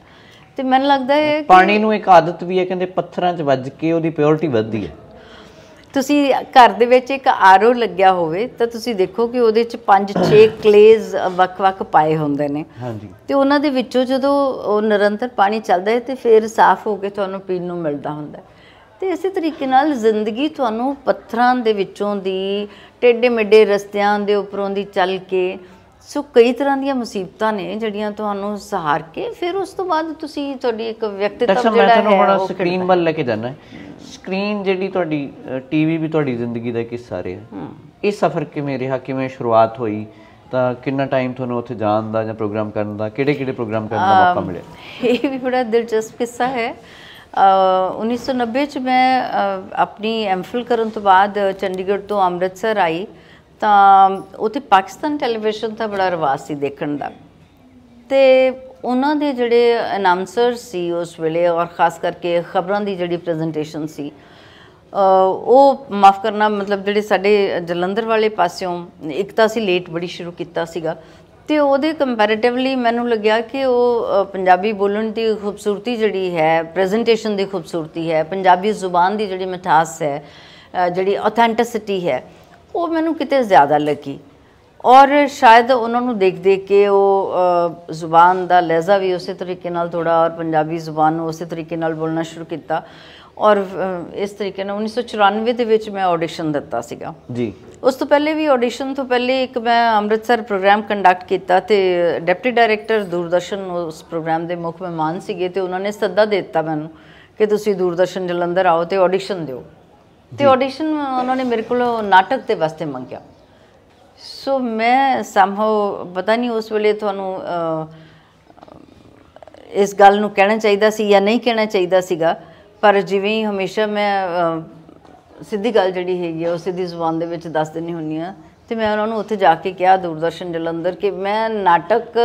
ਤੇ ਮੈਨੂੰ ਲੱਗਦਾ ਹੈ ਪਾਣੀ ਨੂੰ ਇੱਕ ਆਦਤ ਵੀ ਹੈ ਕਹਿੰਦੇ ਪੱਥਰਾਂ 'ਚ ਵੱਜ ਕੇ ਉਹਦੀ ਪਿਓਰਿਟੀ ਵੱਧਦੀ ਹੈ ਤੁਸੀਂ ਘਰ ਦੇ ਵਿੱਚ ਇੱਕ ਆਰਓ ਲੱਗਿਆ ਹੋਵੇ ਤਾਂ ਤੁਸੀਂ ਦੇਖੋ ਕਿ ਉਹਦੇ ਵਿੱਚ 5-6 ਕਲੇਜ਼ ਵੱਖ-ਵੱਖ ਪਾਏ ਹੁੰਦੇ ਨੇ ਹਾਂਜੀ ਤੇ ਉਹਨਾਂ ਦੇ ਵਿੱਚੋਂ ਜਦੋਂ ਉਹ ਨਿਰੰਤਰ ਪਾਣੀ ਚੱਲਦਾ ਹੈ ਤੇ ਫਿਰ ਸਾਫ਼ ਹੋ ਕੇ ਤੁਹਾਨੂੰ ਪੀਣ ਨੂੰ ਮਿਲਦਾ ਹੁੰਦਾ ਤੇ ਇਸੇ ਤਰੀਕੇ ਨਾਲ ਜ਼ਿੰਦਗੀ ਤੁਹਾਨੂੰ ਪੱਥਰਾਂ ਦੇ ਵਿੱਚੋਂ ਦੀ ਟੇਡੇ ਮੇਡੇ ਰਸਤਿਆਂ ਦੇ ਉੱਪਰੋਂ ਦੀ ਚੱਲ ਕੇ ਸੋ ਕਈ ਤਰ੍ਹਾਂ ਦੀਆਂ ਮੁਸੀਬਤਾਂ ਨੇ ਜਿਹੜੀਆਂ ਤੁਹਾਨੂੰ ਸਹਾਰ ਕੇ ਫਿਰ ਉਸ ਤੋਂ ਬਾਅਦ ਤੁਸੀਂ ਤੁਹਾਡੀ ਇੱਕ ਵਿਅਕਤੀਤਵ ਜਿਹੜਾ ਹੈ ਉਹ ਤੁਹਾਨੂੰ ਸਕਰੀਨ ਵੱਲ ਲੈ ਕੇ ਜਾਣਾ ਸਕਰੀਨ ਜਿਹੜੀ ਤੁਹਾਡੀ ਟੀਵੀ ਵੀ ਤੁਹਾਡੀ ਜ਼ਿੰਦਗੀ ਦਾ ਇੱਕ ਹਿੱਸਾ ਰਿਹਾ ਇਹ ਸਫ਼ਰ ਕਿਵੇਂ ਰਿਹਾ ਕਿਵੇਂ ਸ਼ੁਰੂਆਤ ਹੋਈ ਤਾਂ ਕਿੰਨਾ ਟਾਈਮ ਤੁਹਾਨੂੰ ਉੱਥੇ ਜਾਣ ਦਾ ਜਾਂ ਪ੍ਰੋਗਰਾਮ ਕਰਨ ਦਾ ਕਿਹੜੇ ਕਿਹੜੇ ਪ੍ਰੋਗਰਾਮ ਕਰਨ ਦਾ ਮੌਕਾ ਮਿਲਿਆ ਇਹ ਵੀ ਬੜਾ ਦਿਲਚਸਪ ਕਿੱਸਾ ਹੈ 1990 ਚ ਮੈਂ ਆਪਣੀ ਐਮਫਿਲ ਕਰਨ ਤੋਂ ਬਾਅਦ ਚੰਡੀਗੜ੍ਹ ਤੋਂ ਅੰਮ੍ਰਿਤਸਰ ਆਈ ਤਾਂ ਉੱਥੇ ਪਾਕਿਸਤਾਨ ਟੈਲੀਵਿਜ਼ਨ ਦਾ ਬੜਾ ਰਿਵਾਜ ਸੀ ਦੇਖਣ ਦਾ ਤੇ ਉਹਨਾਂ ਦੇ ਜਿਹੜੇ ਅਨਾਉਂਸਰ ਸੀ ਉਸ ਵੇਲੇ ਔਰ ਖਾਸ ਕਰਕੇ ਖਬਰਾਂ ਦੀ ਜਿਹੜੀ ਪ੍ਰੈਜੈਂਟੇਸ਼ਨ ਸੀ ਉਹ ਮਾਫ ਕਰਨਾ ਮਤਲਬ ਜਿਹੜੇ ਸਾਡੇ ਜਲੰਧਰ ਵਾਲੇ ਪਾਸਿਓਂ ਇੱਕ ਤਾਂ ਸੀ ਲੇਟ ਬੜੀ ਸ਼ੁਰੂ ਕੀਤਾ ਸੀਗਾ ਤੇ ਉਹਦੇ ਕੰਪੈਰੀਟਿਵਲੀ ਮੈਨੂੰ ਲੱਗਿਆ ਕਿ ਉਹ ਪੰਜਾਬੀ ਬੋਲਣ ਦੀ ਖੂਬਸੂਰਤੀ ਜਿਹੜੀ ਹੈ ਪ੍ਰੈਜੈਂਟੇਸ਼ਨ ਦੀ ਖੂਬਸੂਰਤੀ ਹੈ ਪੰਜਾਬੀ ਜ਼ੁਬਾਨ ਦੀ ਜਿਹੜੀ ਮਿਠਾਸ ਹੈ ਜਿਹੜੀ ਆਥੈਂਟਿਸਿਟੀ ਹੈ ਉਹ ਮੈਨੂੰ ਕਿਤੇ ਜ਼ਿਆਦਾ ਲੱਗੀ ਔਰ ਸ਼ਾਇਦ ਉਹਨਾਂ ਨੂੰ ਦੇਖ ਦੇਖ ਕੇ ਉਹ ਜ਼ੁਬਾਨ ਦਾ ਲਹਿਜ਼ਾ ਵੀ ਉਸੇ ਤਰੀਕੇ ਨਾਲ ਥੋੜਾ ਔਰ ਪੰਜਾਬੀ ਜ਼ੁਬਾਨ ਨੂੰ ਉਸੇ ਤਰੀਕੇ ਨਾਲ ਬੋਲਣਾ ਸ਼ੁਰੂ ਕੀਤਾ ਔਰ ਇਸ ਤਰੀਕੇ ਨਾਲ 1994 ਦੇ ਵਿੱਚ ਮੈਂ ਆਡੀਸ਼ਨ ਦਿੱਤਾ ਸੀਗਾ ਜੀ ਉਸ ਤੋਂ ਪਹਿਲੇ ਵੀ ਆਡੀਸ਼ਨ ਤੋਂ ਪਹਿਲੇ ਇੱਕ ਮੈਂ ਅੰਮ੍ਰਿਤਸਰ ਪ੍ਰੋਗਰਾਮ ਕੰਡਕਟ ਕੀਤਾ ਤੇ ਡਿਪਟੀ ਡਾਇਰੈਕਟਰ ਦੂਰਦਰਸ਼ਨ ਉਸ ਪ੍ਰੋਗਰਾਮ ਦੇ ਮੁੱਖ ਮਹਿਮਾਨ ਸੀਗੇ ਤੇ ਉਹਨਾਂ ਨੇ ਸੱਦਾ ਦਿੱਤਾ ਮੈਨੂੰ ਕਿ ਤੁਸੀਂ ਦੂਰਦਰਸ਼ਨ ਜਲੰਧਰ ਆਓ ਤੇ ਆਡੀਸ਼ਨ ਦਿਓ ਤੇ ਆਡੀਸ਼ਨ ਉਹਨਾਂ ਨੇ ਮੇਰੇ ਕੋਲੋਂ ਨਾਟਕ ਦੇ ਵਾਸਤੇ ਮੰਗਿਆ ਸੋ ਮੈਂ ਸਮਹਾਉ ਪਤਾ ਨਹੀਂ ਉਸ ਵੇਲੇ ਤੁਹਾਨੂੰ ਇਸ ਗੱਲ ਨੂੰ ਕਹਿਣਾ ਚਾਹੀਦਾ ਸੀ ਜਾਂ ਨਹੀਂ ਕਹਿਣਾ ਚਾਹੀਦਾ ਸੀਗਾ ਪਰ ਜਿਵੇਂ ਹਮੇਸ਼ਾ ਮੈਂ ਸਿੱਧੀ ਗੱਲ ਜਿਹੜੀ ਹੈਗੀ ਉਹ ਸਿੱਧੀ ਜ਼ੁਬਾਨ ਦੇ ਵਿੱਚ ਦੱਸ ਦਿੰਨੀ ਹੁੰਨੀ ਆ ਤੇ ਮੈਂ ਉਹਨਾਂ ਨੂੰ ਉੱਥੇ ਜਾ ਕੇ ਕਿਹਾ ਦੂਰਦਰਸ਼ਨ ਜਲੰਧਰ ਕਿ ਮੈਂ ਨਾਟਕ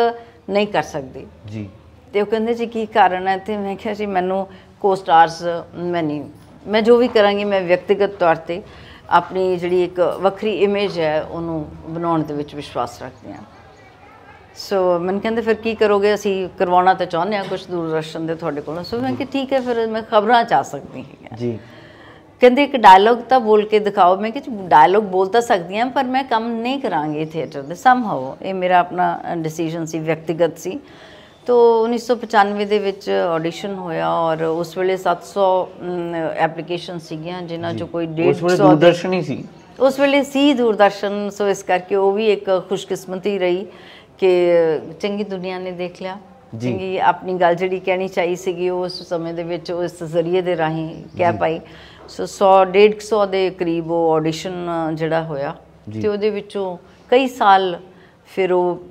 ਨਹੀਂ ਕਰ ਸਕਦੀ ਜੀ ਤੇ ਉਹ ਕਹਿੰਦੇ ਜੀ ਕੀ ਕਾਰਨ ਹੈ ਤੇ ਮੈਂ ਕਿਹਾ ਜੀ ਮੈਨੂੰ ਕੋ ਸਟਾਰਸ ਮੈਂ ਨਹੀਂ ਮੈਂ ਜੋ ਵੀ ਕਰਾਂਗੀ ਮੈਂ ਵਿਅਕਤੀਗਤ ਤੌਰ ਤੇ ਆਪਣੀ ਜਿਹੜੀ ਇੱਕ ਵੱਖਰੀ ਇਮੇਜ ਹੈ ਉਹਨੂੰ ਬਣਾਉਣ ਦੇ ਵਿੱਚ ਵਿਸ਼ਵਾਸ ਰੱਖਦੀ ਹਾਂ ਸੋ ਮਨ ਕਹਿੰਦੇ ਫਿਰ ਕੀ ਕਰੋਗੇ ਅਸੀਂ ਕਰਵਾਉਣਾ ਤਾਂ ਚਾਹੁੰਦੇ ਹਾਂ ਕੁਝ ਦੂਰਦਰਸ਼ਨ ਦੇ ਤੁਹਾਡੇ ਕੋਲੋਂ ਸੋ ਮੈਂ ਕਿ ਠੀਕ ਹੈ ਫਿਰ ਮੈਂ ਖਬਰਾਂ ਚਾ ਸਕਦੀ ਹਾਂ ਜੀ ਕਹਿੰਦੇ ਇੱਕ ਡਾਇਲੌਗ ਤਾਂ ਬੋਲ ਕੇ ਦਿਖਾਓ ਮੈਂ ਕਿ ਡਾਇਲੌਗ ਬੋਲ ਤਾਂ ਸਕਦੀ ਹਾਂ ਪਰ ਮੈਂ ਕੰਮ ਨਹੀਂ ਕਰਾਂਗੀ ਥੀਏਟਰ ਦੇ ਸਮ ਹਾਉ ਇਹ ਮੇਰਾ ਆਪਣਾ ਡਿਸੀਜਨ ਸੀ ਵਿਅਕਤੀਗਤ ਸੀ ਤੋ 1995 ਦੇ ਵਿੱਚ ਆਡੀਸ਼ਨ ਹੋਇਆ ਔਰ ਉਸ ਵੇਲੇ 700 ਐਪਲੀਕੇਸ਼ਨ ਸੀਗੀਆਂ ਜਿਨ੍ਹਾਂ ਚੋਂ ਕੋਈ 150 ਉਸ ਵੇਲੇ ਦੂਰਦਰਸ਼ਨ ਹੀ ਸੀ ਉਸ ਵੇਲੇ ਸੀ ਦੂਰਦਰਸ਼ਨ ਸੋ ਇਸ ਕਰਕੇ ਉਹ ਵੀ ਇੱਕ ਖੁਸ਼ਕਿਸਮਤੀ ਰਹੀ ਕਿ ਚੰਗੀ ਦੁਨੀਆ ਨੇ ਦੇਖ ਲਿਆ ਚੰਗੀ ਆਪਣੀ ਗੱਲ ਜਿਹੜੀ ਕਹਿਣੀ ਚਾਹੀ ਸੀਗੀ ਉਸ ਸਮੇਂ ਦੇ ਵਿੱਚ ਉਸ ਜ਼ਰੀਏ ਦੇ ਰਾਹੀਂ ਕਹਿ ਪਾਈ ਸੋ 100 150 ਦੇ ਕਰੀਬ ਉਹ ਆਡੀਸ਼ਨ ਜਿਹੜਾ ਹੋਇਆ ਤੇ ਉਹਦੇ ਵਿੱਚੋਂ ਕਈ ਸਾਲ ਫਿਰ ਉਹ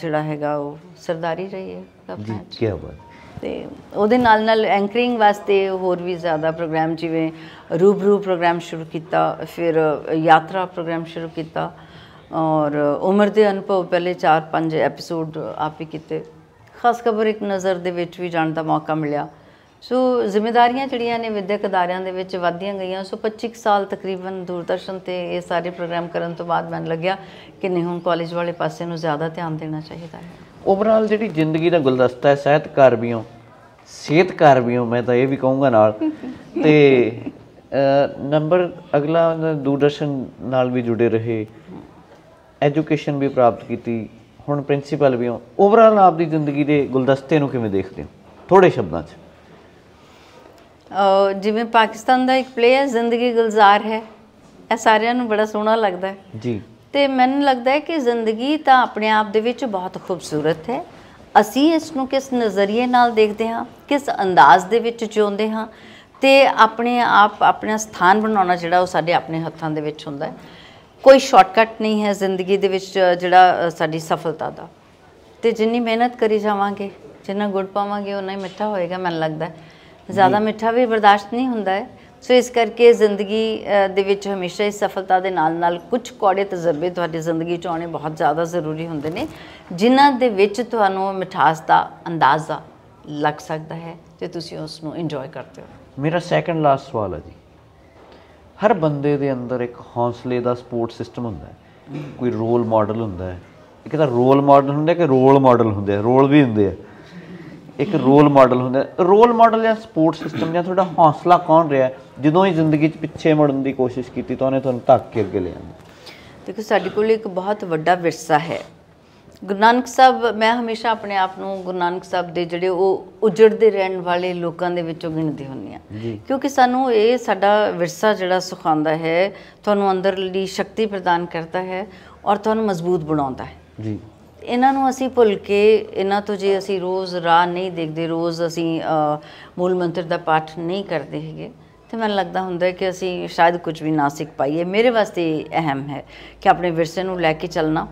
ਜਿਹੜਾ ਹੈਗਾ ਉਹ ਸਰਦਾਰੀ ਰਹੀ ਹੈ ਜੀ ਕੀ ਬਾਤ ਤੇ ਉਹਦੇ ਨਾਲ ਨਾਲ ਐਂਕਰਿੰਗ ਵਾਸਤੇ ਹੋਰ ਵੀ ਜ਼ਿਆਦਾ ਪ੍ਰੋਗਰਾਮ ਜਿਵੇਂ ਰੂਬਰੂ ਪ੍ਰੋਗਰਾਮ ਸ਼ੁਰੂ ਕੀਤਾ ਫਿਰ ਯਾਤਰਾ ਪ੍ਰੋਗਰਾਮ ਸ਼ੁਰੂ ਕੀਤਾ ਔਰ ਉਮਰ ਦੇ ਅਨੁਭਵ ਪਹਿਲੇ 4-5 ਐਪੀਸੋਡ ਆਪ ਕੀਤੇ ਖਾਸ ਖਬਰ ਇੱਕ ਨਜ਼ਰ ਦੇ ਵਿੱਚ ਵੀ ਜਾਣ ਦਾ ਮੌਕਾ ਮਿਲਿਆ ਸੋ ਜ਼ਿੰਮੇਵਾਰੀਆਂ ਜਿਹੜੀਆਂ ਨੇ ਵਿਦਿਅਕ ਅਦਾਰਿਆਂ ਦੇ ਵਿੱਚ ਵਧੀਆਂ ਗਈਆਂ ਸੋ 25 ਸਾਲ ਤਕਰੀਬਨ ਦੂਰਦਰਸ਼ਨ ਤੇ ਇਹ ਸਾਰੇ ਪ੍ਰੋਗਰਾਮ ਕਰਨ ਤੋਂ ਬਾਅਦ ਮੈਨੂੰ ਲੱਗਿਆ ਕਿ ਨਹੀਂ ਹੁਣ ਕਾਲਜ ਵਾਲੇ ਪਾਸੇ ਨੂੰ ਜ਼ਿਆਦਾ ਧਿਆਨ ਦੇਣਾ ਚਾਹੀਦਾ ਹੈ ਓਵਰਆਲ ਜਿਹੜੀ ਜ਼ਿੰਦਗੀ ਦਾ ਗੁਲਦਸਤਾ ਹੈ ਸਹਿਤਕਾਰ ਵੀ ਹਾਂ ਸਿਹਤਕਾਰ ਵੀ ਹਾਂ ਮੈਂ ਤਾਂ ਇਹ ਵੀ ਕਹੂੰਗਾ ਨਾਲ ਤੇ ਨੰਬਰ ਅਗਲਾ ਦੂਰਦਰਸ਼ਨ ਨਾਲ ਵੀ ਜੁੜੇ ਰਹੇ ਐਜੂਕੇਸ਼ਨ ਵੀ ਪ੍ਰਾਪਤ ਕੀਤੀ ਹੁਣ ਪ੍ਰਿੰਸੀਪਲ ਵੀ ਹਾਂ ਓਵਰਆਲ ਆਪਦੀ ਜ਼ਿੰਦਗੀ ਦੇ ਗੁਲਦਸਤੇ ਨੂੰ ਕਿਵੇਂ ਦੇਖਦੇ ਹੋ ਥੋੜੇ ਸ਼ਬਦਾਂ 'ਚ ਜਿਵੇਂ ਪਾਕਿਸਤਾਨ ਦਾ ਇੱਕ ਪਲੇਅਰ ਜ਼ਿੰਦਗੀ ਗੁਲਜ਼ਾਰ ਹੈ ਇਹ ਸਾਰਿਆਂ ਨੂੰ ਬੜਾ ਸੋਹਣਾ ਲੱਗਦਾ ਹੈ ਜੀ ਤੇ ਮੈਨੂੰ ਲੱਗਦਾ ਹੈ ਕਿ ਜ਼ਿੰਦਗੀ ਤਾਂ ਆਪਣੇ ਆਪ ਦੇ ਵਿੱਚ ਬਹੁਤ ਖੂਬਸੂਰਤ ਹੈ ਅਸੀਂ ਇਸ ਨੂੰ ਕਿਸ ਨਜ਼ਰੀਏ ਨਾਲ ਦੇਖਦੇ ਹਾਂ ਕਿਸ ਅੰਦਾਜ਼ ਦੇ ਵਿੱਚ ਜਿਉਂਦੇ ਹਾਂ ਤੇ ਆਪਣੇ ਆਪ ਆਪਣਾ ਸਥਾਨ ਬਣਾਉਣਾ ਜਿਹੜਾ ਉਹ ਸਾਡੇ ਆਪਣੇ ਹੱਥਾਂ ਦੇ ਵਿੱਚ ਹੁੰਦਾ ਹੈ ਕੋਈ ਸ਼ਾਰਟਕਟ ਨਹੀਂ ਹੈ ਜ਼ਿੰਦਗੀ ਦੇ ਵਿੱਚ ਜਿਹੜਾ ਸਾਡੀ ਸਫਲਤਾ ਦਾ ਤੇ ਜਿੰਨੀ ਮਿਹਨਤ ਕਰੀ ਜਾਵਾਂਗੇ ਜਿੰਨਾ ਗੁੜ ਪਾਵਾਂਗੇ ਉਹਨਾਂ ਹੀ ਮਿੱਠਾ ਹੋਏਗਾ ਮੈਨੂੰ ਲੱਗਦਾ ਹੈ ਜ਼ਿਆਦਾ ਮਿੱਠਾ ਵੀ ਬਰਦਾਸ਼ਤ ਨਹੀਂ ਹੁੰਦਾ ਹੈ ਸੋ ਇਸ ਕਰਕੇ ਜ਼ਿੰਦਗੀ ਦੇ ਵਿੱਚ ਹਮੇਸ਼ਾ ਹੀ ਸਫਲਤਾ ਦੇ ਨਾਲ-ਨਾਲ ਕੁਝ ਕੋੜੇ ਤਜਰਬੇ ਤੁਹਾਡੀ ਜ਼ਿੰਦਗੀ 'ਚ ਆਉਣੇ ਬਹੁਤ ਜ਼ਿਆਦਾ ਜ਼ਰੂਰੀ ਹੁੰਦੇ ਨੇ ਜਿਨ੍ਹਾਂ ਦੇ ਵਿੱਚ ਤੁਹਾਨੂੰ ਮਿਠਾਸ ਦਾ ਅੰਦਾਜ਼ਾ ਲੱਗ ਸਕਦਾ ਹੈ ਤੇ ਤੁਸੀਂ ਉਸ ਨੂੰ ਇੰਜੋਏ ਕਰਦੇ ਹੋ ਮੇਰਾ ਸੈਕੰਡ ਲਾਸਟ ਸਵਾਲ ਹੈ ਜੀ ਹਰ ਬੰਦੇ ਦੇ ਅੰਦਰ ਇੱਕ ਹੌਸਲੇ ਦਾ ਸਪੋਰਟ ਸਿਸਟਮ ਹੁੰਦਾ ਹੈ ਕੋਈ ਰੋਲ ਮਾਡਲ ਹੁੰਦਾ ਹੈ ਇੱਕ ਤਾਂ ਰੋਲ ਮਾਡਲ ਹੁੰਦਾ ਕਿ ਰੋਲ ਮਾਡਲ ਹੁੰਦੇ ਆ ਰੋਲ ਵੀ ਹੁੰਦੇ ਆ ਇੱਕ ਰੋਲ ਮਾਡਲ ਹੁੰਦਾ ਰੋਲ ਮਾਡਲ ਜਾਂ ਸਪੋਰਟ ਸਿਸਟਮ ਜਾਂ ਤੁਹਾਡਾ ਹੌਸਲਾ ਕੌਣ ਰਿਹਾ ਜਦੋਂ ਹੀ ਜ਼ਿੰਦਗੀ 'ਚ ਪਿੱਛੇ ਮੁੜਨ ਦੀ ਕੋਸ਼ਿਸ਼ ਕੀਤੀ ਤਾਂ ਉਹਨੇ ਤੁਹਾਨੂੰ ਧੱਕ ਕੇ ਅੱਗੇ ਲੈ ਆਂਦਾ ਦੇਖੋ ਸਾਡੇ ਕੋਲ ਇੱਕ ਬਹੁਤ ਵੱਡਾ ਵਿਰਸਾ ਹੈ ਗੁਰੂ ਨਾਨਕ ਸਾਹਿਬ ਮੈਂ ਹਮੇਸ਼ਾ ਆਪਣੇ ਆਪ ਨੂੰ ਗੁਰੂ ਨਾਨਕ ਸਾਹਿਬ ਦੇ ਜਿਹੜੇ ਉਹ ਉਜੜਦੇ ਰਹਿਣ ਵਾਲੇ ਲੋਕਾਂ ਦੇ ਵਿੱਚੋਂ ਗਿਣਦੇ ਹੁੰਦੇ ਆ ਕਿਉਂਕਿ ਸਾਨੂੰ ਇਹ ਸਾਡਾ ਵਿਰਸਾ ਜਿਹੜਾ ਸੁਖਾਉਂਦਾ ਹੈ ਤੁਹਾਨੂੰ ਅੰਦਰਲੀ ਸ਼ਕਤੀ ਪ੍ਰਦਾਨ ਕਰਦਾ ਹੈ ਔਰ ਤੁਹਾਨੂੰ ਮਜ਼ਬੂਤ ਬਣਾਉਂਦਾ ਹੈ ਜੀ ਇਹਨਾਂ ਨੂੰ ਅਸੀਂ ਭੁੱਲ ਕੇ ਇਹਨਾਂ ਤੋਂ ਜੇ ਅਸੀਂ ਰੋਜ਼ ਰਾਹ ਨਹੀਂ ਦੇਖਦੇ ਰੋਜ਼ ਅਸੀਂ ਮੂਲ ਮੰਤਰ ਦਾ ਪਾਠ ਨਹੀਂ ਕਰਦੇ ਹੈਗੇ ਤੇ ਮੈਨੂੰ ਲੱਗਦਾ ਹੁੰਦਾ ਕਿ ਅਸੀਂ ਸ਼ਾਇਦ ਕੁਝ ਵੀ ਨਾ ਸਿੱਖ ਪਾਈਏ ਮੇਰੇ ਵਾਸਤੇ ਅਹਿਮ ਹੈ ਕਿ ਆਪਣੇ ਵਿਰਸੇ ਨੂੰ ਲੈ ਕੇ ਚੱਲਣਾ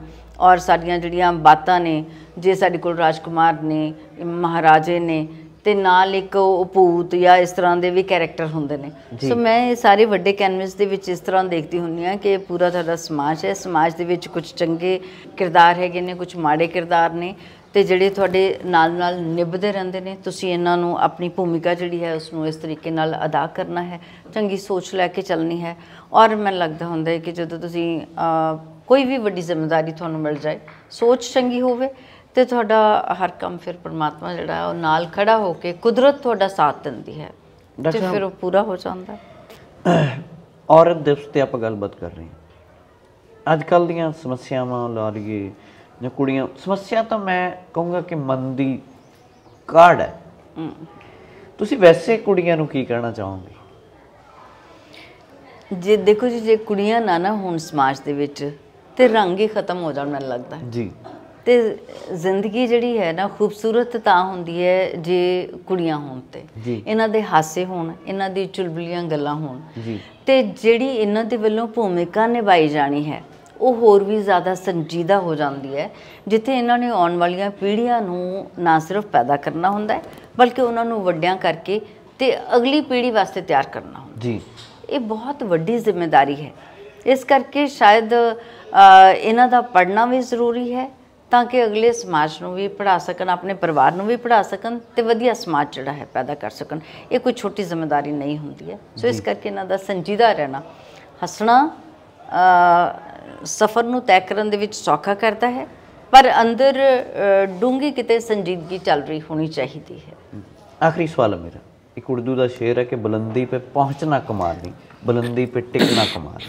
ਔਰ ਸਾਡੀਆਂ ਜਿਹੜੀਆਂ ਬਾਤਾਂ ਨੇ ਜੇ ਸਾਡੇ ਕੋਲ ਰਾਜਕੁਮਾਰ ਨੇ ਮਹਾਰਾਜੇ ਨੇ ਤੇ ਨਾਲ ਇੱਕ ਉਹ ਭੂਤ ਜਾਂ ਇਸ ਤਰ੍ਹਾਂ ਦੇ ਵੀ ਕੈਰੈਕਟਰ ਹੁੰਦੇ ਨੇ ਸੋ ਮੈਂ ਇਹ ਸਾਰੇ ਵੱਡੇ ਕੈਨਵਸ ਦੇ ਵਿੱਚ ਇਸ ਤਰ੍ਹਾਂ ਦੇਖਦੀ ਹੁੰਨੀ ਆ ਕਿ ਪੂਰਾ ਤੁਹਾਡਾ ਸਮਾਜ ਹੈ ਸਮਾਜ ਦੇ ਵਿੱਚ ਕੁਝ ਚੰਗੇ ਕਿਰਦਾਰ ਹੈਗੇ ਨੇ ਕੁਝ ਮਾੜੇ ਕਿਰਦਾਰ ਨੇ ਤੇ ਜਿਹੜੇ ਤੁਹਾਡੇ ਨਾਲ ਨਾਲ ਨਿਭਦੇ ਰਹਿੰਦੇ ਨੇ ਤੁਸੀਂ ਇਹਨਾਂ ਨੂੰ ਆਪਣੀ ਭੂਮਿਕਾ ਜਿਹੜੀ ਹੈ ਉਸ ਨੂੰ ਇਸ ਤਰੀਕੇ ਨਾਲ ਅਦਾ ਕਰਨਾ ਹੈ ਚੰਗੀ ਸੋਚ ਲੈ ਕੇ ਚੱਲਣੀ ਹੈ ਔਰ ਮੈਨੂੰ ਲੱਗਦਾ ਹੁੰਦਾ ਹੈ ਕਿ ਜਦੋਂ ਤੁਸੀਂ ਕੋਈ ਵੀ ਵੱਡੀ ਜ਼ਿੰਮੇਵਾਰੀ ਤੁਹਾਨੂੰ ਮਿਲ ਜਾਏ ਸੋਚ ਚੰਗੀ ਹੋਵੇ ਤੇ ਤੁਹਾਡਾ ਹਰ ਕੰਮ ਫਿਰ ਪਰਮਾਤਮਾ ਜਿਹੜਾ ਉਹ ਨਾਲ ਖੜਾ ਹੋ ਕੇ ਕੁਦਰਤ ਤੁਹਾਡਾ ਸਾਥ ਦਿੰਦੀ ਹੈ ਤੇ ਫਿਰ ਉਹ ਪੂਰਾ ਹੋ ਜਾਂਦਾ ਔਰਤ ਦਿਵਸ ਤੇ ਆਪਾਂ ਗੱਲਬਾਤ ਕਰ ਰਹੇ ਹਾਂ ਅੱਜ ਕੱਲ ਦੀਆਂ ਸਮੱਸਿਆਵਾਂ ਲਾ ਲਈਏ ਜਾਂ ਕੁੜੀਆਂ ਸਮੱਸਿਆ ਤਾਂ ਮੈਂ ਕਹੂੰਗਾ ਕਿ ਮਨ ਦੀ ਕਾੜ ਹੈ ਤੁਸੀਂ ਵੈਸੇ ਕੁੜੀਆਂ ਨੂੰ ਕੀ ਕਹਿਣਾ ਚਾਹੋਗੇ ਜੇ ਦੇਖੋ ਜੀ ਜੇ ਕੁੜੀਆਂ ਨਾ ਨਾ ਹੁਣ ਸਮਾਜ ਦੇ ਵਿੱਚ ਤੇ ਰੰਗ ਹੀ ਖਤਮ ਹੋ ਜਾਣ ਮੈਨੂੰ ਲੱਗਦਾ ਜੀ ਤੇ ਜ਼ਿੰਦਗੀ ਜਿਹੜੀ ਹੈ ਨਾ ਖੂਬਸੂਰਤ ਤਾਂ ਹੁੰਦੀ ਹੈ ਜੇ ਕੁੜੀਆਂ ਹੋਣ ਤੇ ਇਹਨਾਂ ਦੇ ਹਾਸੇ ਹੋਣ ਇਹਨਾਂ ਦੀ ਚੁਲਬੁਲੀਆਂ ਗੱਲਾਂ ਹੋਣ ਤੇ ਜਿਹੜੀ ਇਹਨਾਂ ਦੇ ਵੱਲੋਂ ਭੂਮਿਕਾ ਨਿਭਾਈ ਜਾਣੀ ਹੈ ਉਹ ਹੋਰ ਵੀ ਜ਼ਿਆਦਾ ਸੰਜੀਦਾ ਹੋ ਜਾਂਦੀ ਹੈ ਜਿੱਥੇ ਇਹਨਾਂ ਨੇ ਆਉਣ ਵਾਲੀਆਂ ਪੀੜ੍ਹੀਆਂ ਨੂੰ ਨਾ ਸਿਰਫ ਪੈਦਾ ਕਰਨਾ ਹੁੰਦਾ ਹੈ ਬਲਕਿ ਉਹਨਾਂ ਨੂੰ ਵੱਡਿਆਂ ਕਰਕੇ ਤੇ ਅਗਲੀ ਪੀੜ੍ਹੀ ਵਾਸਤੇ ਤਿਆਰ ਕਰਨਾ ਹੁੰਦਾ ਜੀ ਇਹ ਬਹੁਤ ਵੱਡੀ ਜ਼ਿੰਮੇਵਾਰੀ ਹੈ ਇਸ ਕਰਕੇ ਸ਼ਾਇਦ ਇਹਨਾਂ ਦਾ ਪੜਨਾ ਵੀ ਜ਼ਰੂਰੀ ਹੈ ਤਾਂ ਕਿ ਅਗਲੇ ਸਮਾਜ ਨੂੰ ਵੀ ਪੜ੍ਹਾ ਸਕਣ ਆਪਣੇ ਪਰਿਵਾਰ ਨੂੰ ਵੀ ਪੜ੍ਹਾ ਸਕਣ ਤੇ ਵਧੀਆ ਸਮਾਜ ਜਿਹੜਾ ਹੈ ਪੈਦਾ ਕਰ ਸਕਣ ਇਹ ਕੋਈ ਛੋਟੀ ਜ਼ਿੰਮੇਵਾਰੀ ਨਹੀਂ ਹੁੰਦੀ ਹੈ ਸੋ ਇਸ ਕਰਕੇ ਇਹਨਾਂ ਦਾ ਸੰਜੀਦਾ ਰਹਿਣਾ ਹੱਸਣਾ ਸਫ਼ਰ ਨੂੰ ਤੈਅ ਕਰਨ ਦੇ ਵਿੱਚ ਸੌਖਾ ਕਰਦਾ ਹੈ ਪਰ ਅੰਦਰ ਡੂੰਗੀ ਕਿਤੇ ਸੰਜੀਦਗੀ ਚੱਲ ਰਹੀ ਹੋਣੀ ਚਾਹੀਦੀ ਹੈ ਆਖਰੀ ਸਵਾਲ ਹੈ ਮੇਰਾ ਇੱਕ ਉਰਦੂ ਦਾ ਸ਼ੇਰ ਹੈ ਕਿ ਬੁਲੰਦੀ 'ਤੇ ਪਹੁੰਚਣਾ ਕਮਾਲ ਨਹੀਂ ਬੁਲੰਦੀ 'ਤੇ ਟਿਕਣਾ ਕਮਾਲ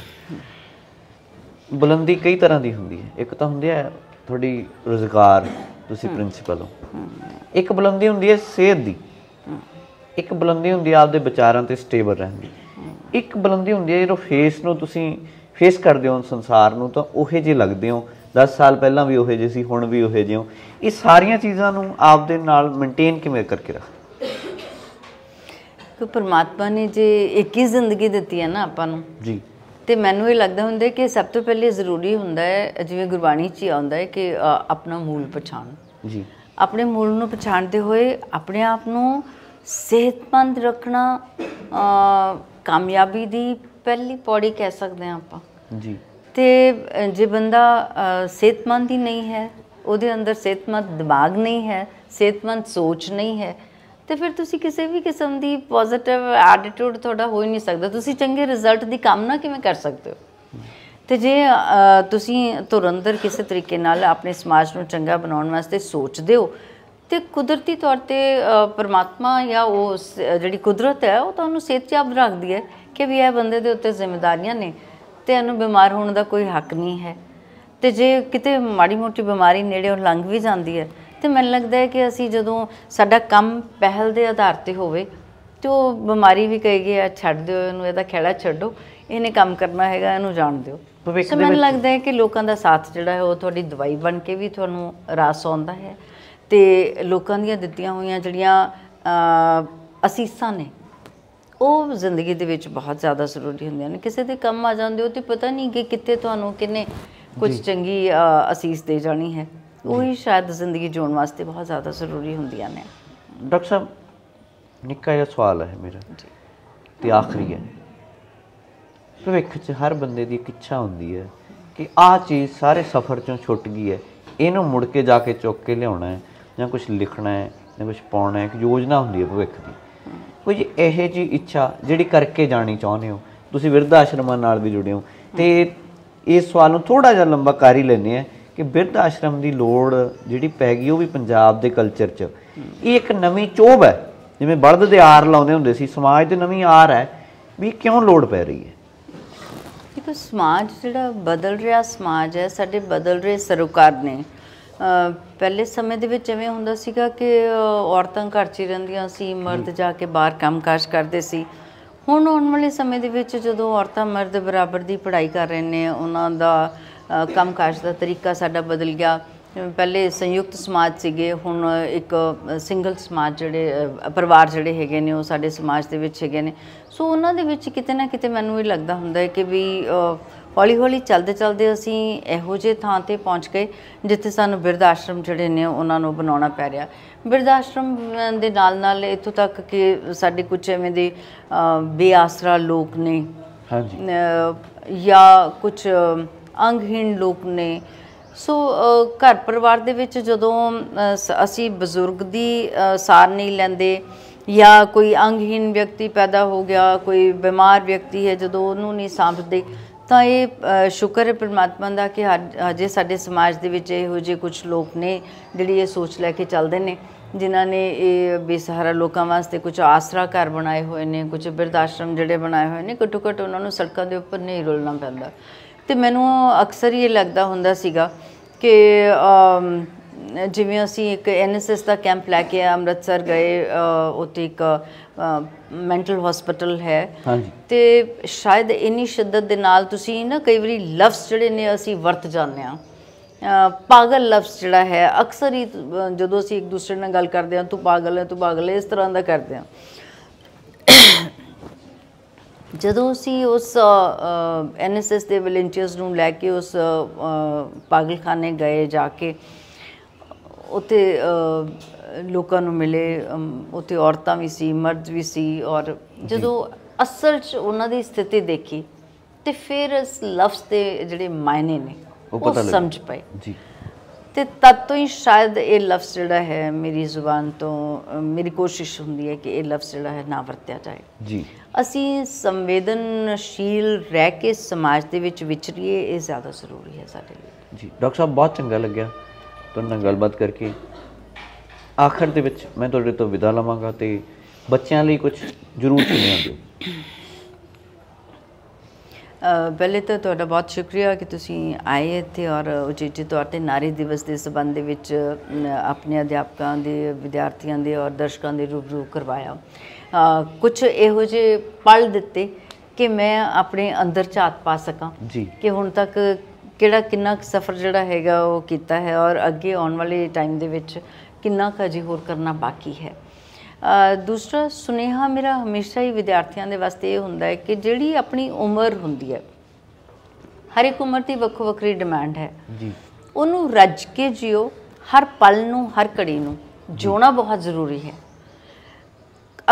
ਬੁਲੰਦੀ ਕਈ ਤਰ੍ਹਾਂ ਦੀ ਹੁੰਦੀ ਹੈ ਇੱਕ ਤਾਂ ਹੁੰਦੀ ਹੈ ਤੁਹਾਡੀ ਰੋਜ਼ਗਾਰ ਤੁਸੀਂ ਪ੍ਰਿੰਸੀਪਲ ਹੋ ਇੱਕ ਬੁਲੰਦੀ ਹੁੰਦੀ ਹੈ ਸਿਹਤ ਦੀ ਇੱਕ ਬੁਲੰਦੀ ਹੁੰਦੀ ਹੈ ਆਪਦੇ ਵਿਚਾਰਾਂ ਤੇ ਸਟੇਬਲ ਰਹਿਣ ਦੀ ਇੱਕ ਬੁਲੰਦੀ ਹੁੰਦੀ ਹੈ ਜਦੋਂ ਫੇਸ ਨੂੰ ਤੁਸੀਂ ਫੇਸ ਕਰਦੇ ਹੋ ਸੰਸਾਰ ਨੂੰ ਤਾਂ ਉਹੇ ਜੇ ਲੱਗਦੇ ਹੋ 10 ਸਾਲ ਪਹਿਲਾਂ ਵੀ ਉਹੇ ਜੇ ਸੀ ਹੁਣ ਵੀ ਉਹੇ ਜੇ ਇਹ ਸਾਰੀਆਂ ਚੀਜ਼ਾਂ ਨੂੰ ਆਪਦੇ ਨਾਲ ਮੇਨਟੇਨ ਕਿਵੇਂ ਕਰਕੇ ਰੱਖ ਕਿ ਪਰਮਾਤਮਾ ਨੇ ਜੇ ਇੱਕ ਹੀ ਜ਼ਿੰਦਗੀ ਦਿੱਤੀ ਹੈ ਨਾ ਆਪਾਂ ਨੂੰ ਜੀ ਤੇ ਮੈਨੂੰ ਇਹ ਲੱਗਦਾ ਹੁੰਦਾ ਕਿ ਸਭ ਤੋਂ ਪਹਿਲੇ ਜ਼ਰੂਰੀ ਹੁੰਦਾ ਹੈ ਜਿਵੇਂ ਗੁਰਬਾਣੀ 'ਚ ਆਉਂਦਾ ਹੈ ਕਿ ਆਪਣਾ ਮੂਲ ਪਛਾਣ ਜੀ ਆਪਣੇ ਮੂਲ ਨੂੰ ਪਛਾਣਦੇ ਹੋਏ ਆਪਣੇ ਆਪ ਨੂੰ ਸਿਹਤਮੰਦ ਰੱਖਣਾ ਕਾਮਯਾਬੀ ਦੀ ਪਹਿਲੀ ਪੌੜੀ ਕਹਿ ਸਕਦੇ ਆ ਆਪਾਂ ਜੀ ਤੇ ਜੇ ਬੰਦਾ ਸਿਹਤਮੰਦ ਹੀ ਨਹੀਂ ਹੈ ਉਹਦੇ ਅੰਦਰ ਸਿਹਤਮੰਦ ਦਿਮਾਗ ਨਹੀਂ ਹੈ ਸਿਹਤਮੰਦ ਸੋਚ ਨਹੀਂ ਹੈ ਤੇ ਫਿਰ ਤੁਸੀਂ ਕਿਸੇ ਵੀ ਕਿਸਮ ਦੀ ਪੋਜ਼ਿਟਿਵ ਐਟੀਟਿਊਡ ਤੁਹਾਡਾ ਹੋ ਹੀ ਨਹੀਂ ਸਕਦਾ ਤੁਸੀਂ ਚੰਗੇ ਰਿਜ਼ਲਟ ਦੀ ਕਾਮਨਾ ਕਿਵੇਂ ਕਰ ਸਕਦੇ ਹੋ ਤੇ ਜੇ ਤੁਸੀਂ ਤੁਰੰਦਰ ਕਿਸੇ ਤਰੀਕੇ ਨਾਲ ਆਪਣੇ ਸਮਾਜ ਨੂੰ ਚੰਗਾ ਬਣਾਉਣ ਵਾਸਤੇ ਸੋਚਦੇ ਹੋ ਤੇ ਕੁਦਰਤੀ ਤੌਰ ਤੇ ਪਰਮਾਤਮਾ ਜਾਂ ਉਹ ਜਿਹੜੀ ਕੁਦਰਤ ਹੈ ਉਹ ਤੁਹਾਨੂੰ ਸਿਹਤਯਾਬ ਰੱਖਦੀ ਹੈ ਕਿ ਵੀ ਇਹ ਬੰਦੇ ਦੇ ਉੱਤੇ ਜ਼ਿੰਮੇਵਾਰੀਆਂ ਨੇ ਤੇ ਇਹਨੂੰ ਬਿਮਾਰ ਹੋਣ ਦਾ ਕੋਈ ਹੱਕ ਨਹੀਂ ਹੈ ਤੇ ਜੇ ਕਿਤੇ ਮਾੜੀ ਮੋਟੀ ਬਿਮਾਰੀ ਨੇੜੇ ਉਹ ਲੰਘ ਵੀ ਜਾਂਦੀ ਹੈ ਤੇ ਮੈਨੂੰ ਲੱਗਦਾ ਹੈ ਕਿ ਅਸੀਂ ਜਦੋਂ ਸਾਡਾ ਕੰਮ ਪਹਿਲ ਦੇ ਆਧਾਰ ਤੇ ਹੋਵੇ ਤੇ ਉਹ ਬਿਮਾਰੀ ਵੀ ਕਹੇਗੀ ਆ ਛੱਡ ਦਿਓ ਇਹਨੂੰ ਇਹਦਾ ਖੇੜਾ ਛੱਡੋ ਇਹਨੇ ਕੰਮ ਕਰਨਾ ਹੈਗਾ ਇਹਨੂੰ ਜਾਣ ਦਿਓ ਭਵਿੱਖ ਦੇ ਮੈਨੂੰ ਲੱਗਦਾ ਹੈ ਕਿ ਲੋਕਾਂ ਦਾ ਸਾਥ ਜਿਹੜਾ ਹੈ ਉਹ ਤੁਹਾਡੀ ਦਵਾਈ ਬਣ ਕੇ ਵੀ ਤੁਹਾਨੂੰ ਰਾਸ ਆਉਂਦਾ ਹੈ ਤੇ ਲੋਕਾਂ ਦੀਆਂ ਦਿੱਤੀਆਂ ਹੋਈਆਂ ਜਿਹੜੀਆਂ ਅਸੀਸਾਂ ਨੇ ਉਹ ਜ਼ਿੰਦਗੀ ਦੇ ਵਿੱਚ ਬਹੁਤ ਜ਼ਿਆਦਾ ਜ਼ਰੂਰੀ ਹੁੰਦੀਆਂ ਨੇ ਕਿਸੇ ਦੇ ਕੰਮ ਆ ਜਾਂਦੇ ਹੋ ਤੇ ਪਤਾ ਨਹੀਂ ਕਿ ਕਿੱਥੇ ਤੁਹਾਨੂੰ ਕਿੰਨੇ ਕੁਝ ਚੰਗੀ ਅਸੀਸ ਦੇ ਜਾਣੀ ਹੈ ਉਹੀ ਸ਼ਾਇਦ ਜ਼ਿੰਦਗੀ ਜਿਉਣ ਵਾਸਤੇ ਬਹੁਤ ਜ਼ਿਆਦਾ ਜ਼ਰੂਰੀ ਹੁੰਦੀਆਂ ਨੇ ਡਾਕਟਰ ਸਾਹਿਬ ਨਿੱਕਾ ਜਿਹਾ ਸਵਾਲ ਹੈ ਮੇਰਾ ਜੀ ਤੇ ਆਖਰੀ ਹੈ ਭਵਿੱਖ 'ਚ ਹਰ ਬੰਦੇ ਦੀ ਇੱਕ ਇੱਛਾ ਹੁੰਦੀ ਹੈ ਕਿ ਆਹ ਚੀਜ਼ ਸਾਰੇ ਸਫ਼ਰ 'ਚੋਂ ਛੁੱਟ ਗਈ ਹੈ ਇਹਨੂੰ ਮੁੜ ਕੇ ਜਾ ਕੇ ਚੁੱਕ ਕੇ ਲਿਆਉਣਾ ਹੈ ਜਾਂ ਕੁਝ ਲਿਖਣਾ ਹੈ ਜਾਂ ਕੁਝ ਪਾਉਣਾ ਹੈ ਇੱਕ ਯੋਜਨਾ ਹੁੰਦੀ ਹੈ ਭਵਿੱਖ ਦੀ ਕੋਈ ਇਹੋ ਜੀ ਇੱਛਾ ਜਿਹੜੀ ਕਰਕੇ ਜਾਣੀ ਚਾਹੁੰਦੇ ਹੋ ਤੁਸੀਂ ਵਿਰਧ ਆਸ਼ਰਮਾਂ ਨਾਲ ਵੀ ਜੁੜੇ ਹੋ ਤੇ ਇਸ ਸਵਾਲ ਨੂੰ ਥੋੜਾ ਜਿਹਾ ਲੰਬਾ ਕਰ ਹੀ ਲੈਨੇ ਆ ਕਿ ਬਿਰਧ ਆਸ਼ਰਮ ਦੀ ਲੋੜ ਜਿਹੜੀ ਪੈ ਗਈ ਉਹ ਵੀ ਪੰਜਾਬ ਦੇ ਕਲਚਰ 'ਚ ਇਹ ਇੱਕ ਨਵੀਂ ਚੋਬ ਹੈ ਜਿਵੇਂ ਬਲਦ ਦੇ ਆਰ ਲਾਉਂਦੇ ਹੁੰਦੇ ਸੀ ਸਮਾਜ ਦੇ ਨਵੀਂ ਆਰ ਹੈ ਵੀ ਕਿਉਂ ਲੋੜ ਪੈ ਰਹੀ ਹੈ ਦੇਖੋ ਸਮਾਜ ਜਿਹੜਾ ਬਦਲ ਰਿਹਾ ਸਮਾਜ ਹੈ ਸਾਡੇ ਬਦਲ ਰਹੇ ਸਰਕਾਰ ਨੇ ਪਹਿਲੇ ਸਮੇਂ ਦੇ ਵਿੱਚ ਐਵੇਂ ਹੁੰਦਾ ਸੀਗਾ ਕਿ ਔਰਤਾਂ ਘਰ 'ਚ ਹੀ ਰਹਿੰਦੀਆਂ ਸੀ ਮਰਦ ਜਾ ਕੇ ਬਾਹਰ ਕੰਮਕਾਜ ਕਰਦੇ ਸੀ ਹੁਣ ਆਉਣ ਵਾਲੇ ਸਮੇਂ ਦੇ ਵਿੱਚ ਜਦੋਂ ਔਰਤਾਂ ਮਰਦ ਬਰਾਬਰ ਦੀ ਪੜ੍ਹਾਈ ਕਰ ਰਹੇ ਨੇ ਉਹਨਾਂ ਦਾ ਕੰਮਕਾਜ ਦਾ ਤਰੀਕਾ ਸਾਡਾ ਬਦਲ ਗਿਆ ਪਹਿਲੇ ਸੰਯੁਕਤ ਸਮਾਜ ਸੀਗੇ ਹੁਣ ਇੱਕ ਸਿੰਗਲ ਸਮਾਜ ਜਿਹੜੇ ਪਰਿਵਾਰ ਜਿਹੜੇ ਹੈਗੇ ਨੇ ਉਹ ਸਾਡੇ ਸਮਾਜ ਦੇ ਵਿੱਚ ਹੈਗੇ ਨੇ ਸੋ ਉਹਨਾਂ ਦੇ ਵਿੱਚ ਕਿਤੇ ਨਾ ਕਿਤੇ ਮੈਨੂੰ ਇਹ ਲੱਗਦਾ ਹੁੰਦਾ ਹੈ ਕਿ ਵੀ ਹੌਲੀ ਹੌਲੀ ਚੱਲਦੇ ਚੱਲਦੇ ਅਸੀਂ ਇਹੋ ਜਿਹੇ ਥਾਂ ਤੇ ਪਹੁੰਚ ਗਏ ਜਿੱਥੇ ਸਾਨੂੰ ਬਿਰਦਾਸ਼ਰਮ ਆਸ਼ਰਮ ਜਿਹੜੇ ਨੇ ਉਹਨਾਂ ਨੂੰ ਬਣਾਉਣਾ ਪੈ ਰਿਹਾ ਬਿਰਦਾਸ਼ਰਮ ਆਸ਼ਰਮ ਦੇ ਨਾਲ ਨਾਲ ਇੱਥੋਂ ਤੱਕ ਕਿ ਸਾਡੇ ਕੁਝ ਐਵੇਂ ਦੇ ਬੇਆਸਰਾ ਲੋਕ ਨੇ ਹਾਂਜੀ ਜਾਂ ਕੁਝ ਅੰਗਹੀਣ ਲੋਕ ਨੇ ਸੋ ਘਰ ਪਰਿਵਾਰ ਦੇ ਵਿੱਚ ਜਦੋਂ ਅਸੀਂ ਬਜ਼ੁਰਗ ਦੀ ਸਾਰ ਨਹੀਂ ਲੈਂਦੇ ਜਾਂ ਕੋਈ ਅੰਗਹੀਣ ਵਿਅਕਤੀ ਪੈਦਾ ਹੋ ਗਿਆ ਕੋਈ ਬਿਮਾਰ ਵਿਅਕਤੀ ਹੈ ਜਦੋਂ ਉਹਨੂੰ ਨਹੀਂ ਸਾਂਭਦੇ ਤਾਂ ਇਹ ਸ਼ੁਕਰ ਹੈ ਪ੍ਰਮਾਤਮਾ ਦਾ ਕਿ ਅਜੇ ਸਾਡੇ ਸਮਾਜ ਦੇ ਵਿੱਚ ਇਹੋ ਜਿਹੇ ਕੁਝ ਲੋਕ ਨੇ ਜਿਹੜੀ ਇਹ ਸੋਚ ਲੈ ਕੇ ਚੱਲਦੇ ਨੇ ਜਿਨ੍ਹਾਂ ਨੇ ਇਹ ਬੇਸਹਾਰਾ ਲੋਕਾਂ ਵਾਸਤੇ ਕੁਝ ਆਸਰਾ ਘਰ ਬਣਾਏ ਹੋਏ ਨੇ ਕੁਝ ਬਿਰਧ ਆਸ਼ਰਮ ਜਿਹੜੇ ਬਣਾਏ ਹੋਏ ਨੇ ਘੱਟੋ ਘੱਟ ਉਹਨਾਂ ਨੂੰ ਸੜਕਾਂ ਦੇ ਉੱਪਰ ਨਹੀਂ ਰੁਲਣਾ ਪੈਂਦਾ ਤੇ ਮੈਨੂੰ ਅਕਸਰ ਇਹ ਲੱਗਦਾ ਹੁੰਦਾ ਸੀਗਾ ਕਿ ਜਿਵੇਂ ਅਸੀਂ ਇੱਕ ਐਨਐਸਐਸ ਦਾ ਕੈਂਪ ਲੈ ਕੇ ਅੰਮ੍ਰਿਤਸਰ ਗਏ ਉੱਥੇ ਇੱਕ ਮੈਂਟਲ ਹਸਪੀਟਲ ਹੈ ਹਾਂਜੀ ਤੇ ਸ਼ਾਇਦ ਇਨੀ ਸ਼ਿੱਦਤ ਦੇ ਨਾਲ ਤੁਸੀਂ ਨਾ ਕਈ ਵਾਰੀ ਲਫ਼ਜ਼ ਜਿਹੜੇ ਨੇ ਅਸੀਂ ਵਰਤ ਜਾਂਦੇ ਆ ਪਾਗਲ ਲਫ਼ਜ਼ ਜਿਹੜਾ ਹੈ ਅਕਸਰ ਹੀ ਜਦੋਂ ਅਸੀਂ ਇੱਕ ਦੂਸਰੇ ਨਾਲ ਗੱਲ ਕਰਦੇ ਆ ਤੂੰ ਪਾਗਲ ਹੈ ਤੂੰ ਪਾਗਲ ਹੈ ਇਸ ਤਰ੍ਹਾਂ ਦਾ ਕਰਦੇ ਆ ਜਦੋਂ ਅਸੀਂ ਉਸ ਐਨਐਸਐਸ ਦੇ ਵਲੰਟੀਅਰਸ ਨੂੰ ਲੈ ਕੇ ਉਸ ਪਾਗਲਖਾਨੇ ਗਏ ਜਾ ਕੇ ਉੱਥੇ ਲੋਕਾਂ ਨੂੰ ਮਿਲੇ ਉੱਥੇ ਔਰਤਾਂ ਵੀ ਸੀ ਮਰਦ ਵੀ ਸੀ ਔਰ ਜਦੋਂ ਅਸਲ 'ਚ ਉਹਨਾਂ ਦੀ ਸਥਿਤੀ ਦੇਖੀ ਤੇ ਫਿਰ ਇਸ ਲਫ਼ਜ਼ ਦੇ ਜਿਹੜੇ ਮਾਇਨੇ ਨੇ ਉਹ ਸਮਝ ਪਏ ਜੀ ਤੇ ਤਦ ਤੋਂ ਹੀ ਸ਼ਾਇਦ ਇਹ ਲਫ਼ਜ਼ ਜਿਹੜਾ ਹੈ ਮੇਰੀ ਜ਼ੁਬਾਨ ਤੋਂ ਮੇਰੀ ਕੋਸ਼ਿਸ਼ ਹੁੰਦੀ ਹੈ ਕਿ ਇਹ ਲਫ਼ਜ਼ ਜਿਹੜਾ ਹੈ ਨਾ ਵਰਤਿਆ ਜਾਏ ਜੀ ਅਸੀਂ ਸੰਵੇਦਨਸ਼ੀਲ ਰਹਿ ਕੇ ਸਮਾਜ ਦੇ ਵਿੱਚ ਵਿਚਰੀਏ ਇਹ ਜ਼ਿਆਦਾ ਜ਼ਰੂਰੀ ਹੈ ਸਾਡੇ ਲਈ ਜੀ ਡਾਕਟਰ ਸਾਹਿਬ ਬਹੁਤ ਚੰਗਾ ਲੱਗਿਆ ਤੁਹਾਡੇ ਨਾਲ ਗੱਲਬਾਤ ਕਰਕੇ ਆਖਰ ਦੇ ਵਿੱਚ ਮੈਂ ਤੁਹਾਡੇ ਤੋਂ ਵਿਦਾ ਲਵਾਂਗਾ ਤੇ ਬੱਚਿਆਂ ਲਈ ਕੁਝ ਜ਼ਰੂਰ ਸੁਣਿਆ ਦਿਓ ਪਹਿਲੇ ਤਾਂ ਤੁਹਾਡਾ ਬਹੁਤ ਸ਼ੁਕਰੀਆ ਕਿ ਤੁਸੀਂ ਆਏ ਇੱਥੇ ਔਰ ਉਚੇਚੇ ਤੌਰ ਤੇ ਨਾਰੀ ਦਿਵਸ ਦੇ ਸਬੰਧ ਦੇ ਵਿੱਚ ਆਪਣੇ ਅਧਿਆਪਕਾਂ ਦੇ ਵਿਦਿਆਰਥੀਆਂ ਦੇ ਔਰ ਦਰਸ਼ਕਾਂ ਦੇ ਰੂਬਰੂ ਕਰਵਾਇਆ ਕੁਝ ਇਹੋ ਜਿਹੇ ਪਲ ਦਿੱਤੇ ਕਿ ਮੈਂ ਆਪਣੇ ਅੰਦਰ ਝਾਤ ਪਾ ਸਕਾਂ ਕਿ ਹੁਣ ਤੱਕ ਕਿਹੜਾ ਕਿੰਨਾ ਸਫਰ ਜਿਹੜਾ ਹੈਗਾ ਉਹ ਕੀਤਾ ਹੈ ਔਰ ਅੱਗੇ ਆਉਣ ਵਾਲੇ ਟਾਈਮ ਦੇ ਵਿੱਚ ਕਿੰਨਾ ਕਜੀ ਹੋਰ ਕਰਨਾ ਬਾਕੀ ਹੈ ਦੂਸਰਾ ਸੁਨੇਹਾ ਮੇਰਾ ਹਮੇਸ਼ਾ ਹੀ ਵਿਦਿਆਰਥੀਆਂ ਦੇ ਵਾਸਤੇ ਇਹ ਹੁੰਦਾ ਹੈ ਕਿ ਜਿਹੜੀ ਆਪਣੀ ਉਮਰ ਹੁੰਦੀ ਹੈ ਹਰ ਇੱਕ ਉਮਰ ਦੀ ਵੱਖੋ ਵੱਖਰੀ ਡਿਮਾਂਡ ਹੈ ਜੀ ਉਹਨੂੰ ਰੱਜ ਕੇ ਜਿਓ ਹਰ ਪਲ ਨੂੰ ਹਰ ਘੜੀ ਨੂੰ ਜਿਉਣਾ ਬਹੁਤ ਜ਼ਰੂਰੀ ਹੈ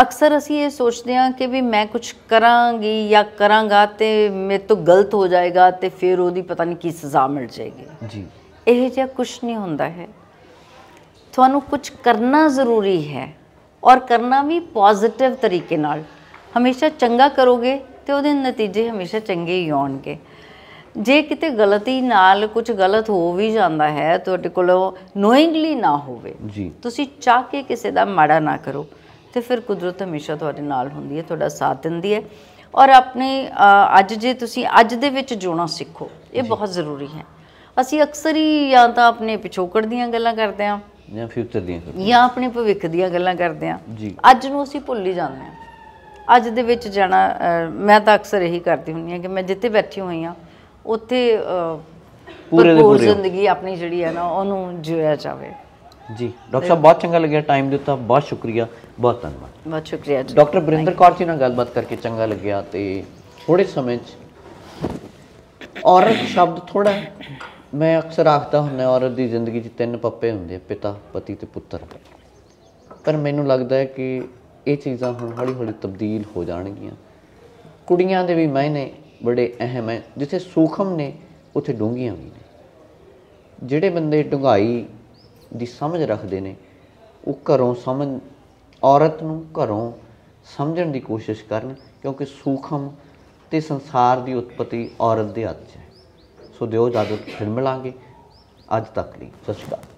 ਅਕਸਰ ਅਸੀਂ ਇਹ ਸੋਚਦੇ ਹਾਂ ਕਿ ਵੀ ਮੈਂ ਕੁਝ ਕਰਾਂਗੀ ਜਾਂ ਕਰਾਂਗਾ ਤੇ ਮੇਰੇ ਤੋਂ ਗਲਤ ਹੋ ਜਾਏਗਾ ਤੇ ਫਿਰ ਉਹਦੀ ਪਤਾ ਨਹੀਂ ਕੀ ਸਜ਼ਾ ਮਿਲ ਜਾਏਗੀ ਜੀ ਇਹ ਜਿਹਾ ਕੁਝ ਨਹੀਂ ਹੁੰਦਾ ਹੈ ਤੁਹਾਨੂੰ ਕੁਝ ਕਰਨਾ ਜ਼ਰੂਰੀ ਹੈ ਔਰ ਕਰਨਾ ਵੀ ਪੋਜ਼ਿਟਿਵ ਤਰੀਕੇ ਨਾਲ ਹਮੇਸ਼ਾ ਚੰਗਾ ਕਰੋਗੇ ਤੇ ਉਹਦੇ ਨਤੀਜੇ ਹਮੇਸ਼ਾ ਚੰਗੇ ਹੀ ਆਉਣਗੇ ਜੇ ਕਿਤੇ ਗਲਤੀ ਨਾਲ ਕੁਝ ਗਲਤ ਹੋ ਵੀ ਜਾਂਦਾ ਹੈ ਤੁਹਾਡੇ ਕੋਲ ਨੋਇੰਗਲੀ ਨਾ ਹੋਵੇ ਜੀ ਤੁਸੀਂ ਚਾਹ ਕੇ ਕਿਸੇ ਦਾ ਮਾੜਾ ਨਾ ਕਰੋ ਤੇ ਫਿਰ ਕੁਦਰਤ ਹਮੇਸ਼ਾ ਤੁਹਾਡੇ ਨਾਲ ਹੁੰਦੀ ਹੈ ਤੁਹਾਡਾ ਸਾਥ ਦਿੰਦੀ ਹੈ ਔਰ ਆਪਣੇ ਅੱਜ ਜੇ ਤੁਸੀਂ ਅੱਜ ਦੇ ਵਿੱਚ ਜੋਣਾ ਸਿੱਖੋ ਇਹ ਬਹੁਤ ਜ਼ਰੂਰੀ ਹੈ ਅਸੀਂ ਅਕਸਰ ਹੀ ਜਾਂ ਤਾਂ ਆਪਣੇ ਪਿਛੋਕੜ ਦੀਆਂ ਗੱਲਾਂ ਕਰਦੇ ਆ ਜਾਂ ਫਿਊਚਰ ਦੀਆਂ ਕਰਦੇ ਜਾਂ ਆਪਣੇ ਭਵਿੱਖ ਦੀਆਂ ਗੱਲਾਂ ਕਰਦੇ ਆ ਅੱਜ ਨੂੰ ਅਸੀਂ ਭੁੱਲ ਹੀ ਜਾਂਦੇ ਆ ਅੱਜ ਦੇ ਵਿੱਚ ਜਾਣਾ ਮੈਂ ਤਾਂ ਅਕਸਰ ਇਹੀ ਕਰਦੀ ਹੁੰਦੀ ਆ ਕਿ ਮੈਂ ਜਿੱਥੇ ਬੈਠੀ ਹੋਈ ਆ ਉੱਥੇ ਪੂਰੇ ਦੀ ਪੂਰੀ ਜ਼ਿੰਦਗੀ ਆਪਣੀ ਜਿਹੜੀ ਹੈ ਨਾ ਉਹਨੂੰ ਜਿਉਇਆ ਜਾਵੇ ਜੀ ਡਾਕਟਰ ਸਾਹਿਬ ਬਹੁਤ ਚੰਗਾ ਲੱਗਿਆ ਟਾਈਮ ਦਿੱਤਾ ਬਹੁਤ ਸ਼ੁਕਰੀਆ ਬਹੁਤ ਧੰਨਵਾਦ ਬਹੁਤ ਸ਼ੁਕਰੀਆ ਜੀ ਡਾਕਟਰ ਬ੍ਰਿੰਦਰ ਕੌਰ ਜੀ ਨਾਲ ਗੱਲਬਾਤ ਕਰਕੇ ਚੰਗਾ ਲੱਗਿਆ ਤੇ ਥੋੜੇ ਸਮੇਂ 'ਚ ਔਰਤ ਸ਼ਬਦ ਥੋੜਾ ਮੈਂ ਅਕਸਰ ਆਖਦਾ ਹੁੰਦਾ ਔਰਤ ਦੀ ਜ਼ਿੰਦਗੀ 'ਚ ਤਿੰਨ ਪੱਪੇ ਹੁੰਦੇ ਪਿਤਾ ਪਤੀ ਤੇ ਪੁੱਤਰ ਪਰ ਮੈਨੂੰ ਲੱਗਦਾ ਹੈ ਕਿ ਇਹ ਚੀਜ਼ਾਂ ਹੁਣ ਹੌਲੀ-ਹੌਲੀ ਤਬਦੀਲ ਹੋ ਜਾਣਗੀਆਂ ਕੁੜੀਆਂ ਦੇ ਵੀ ਮਾਇਨੇ ਬੜੇ ਅਹਿਮ ਹੈ ਜਿੱਥੇ ਸੂਖਮ ਨੇ ਉੱਥੇ ਡੂੰਘੀਆਂ ਵੀ ਨੇ ਜਿਹੜੇ ਬੰਦੇ ਡੁੰਘਾਈ ਦੀ ਸਮਝ ਰੱਖਦੇ ਨੇ ਉਹ ਘਰੋਂ ਸਮਝ ਔਰਤ ਨੂੰ ਘਰੋਂ ਸਮਝਣ ਦੀ ਕੋਸ਼ਿਸ਼ ਕਰਨ ਕਿਉਂਕਿ ਸੂਖਮ ਤੇ ਸੰਸਾਰ ਦੀ ਉਤਪਤੀ ਔਰਤ ਦੇ ਹੱਥ 'ਚ ਹੈ ਸੋ ਦਿਓ ਇਜਾਜ਼ਤ ਫਿਰ ਮਿਲਾਂਗੇ ਅੱਜ ਤੱਕ ਲਈ ਸਤਿ ਸ਼੍ਰੀ ਅਕਾਲ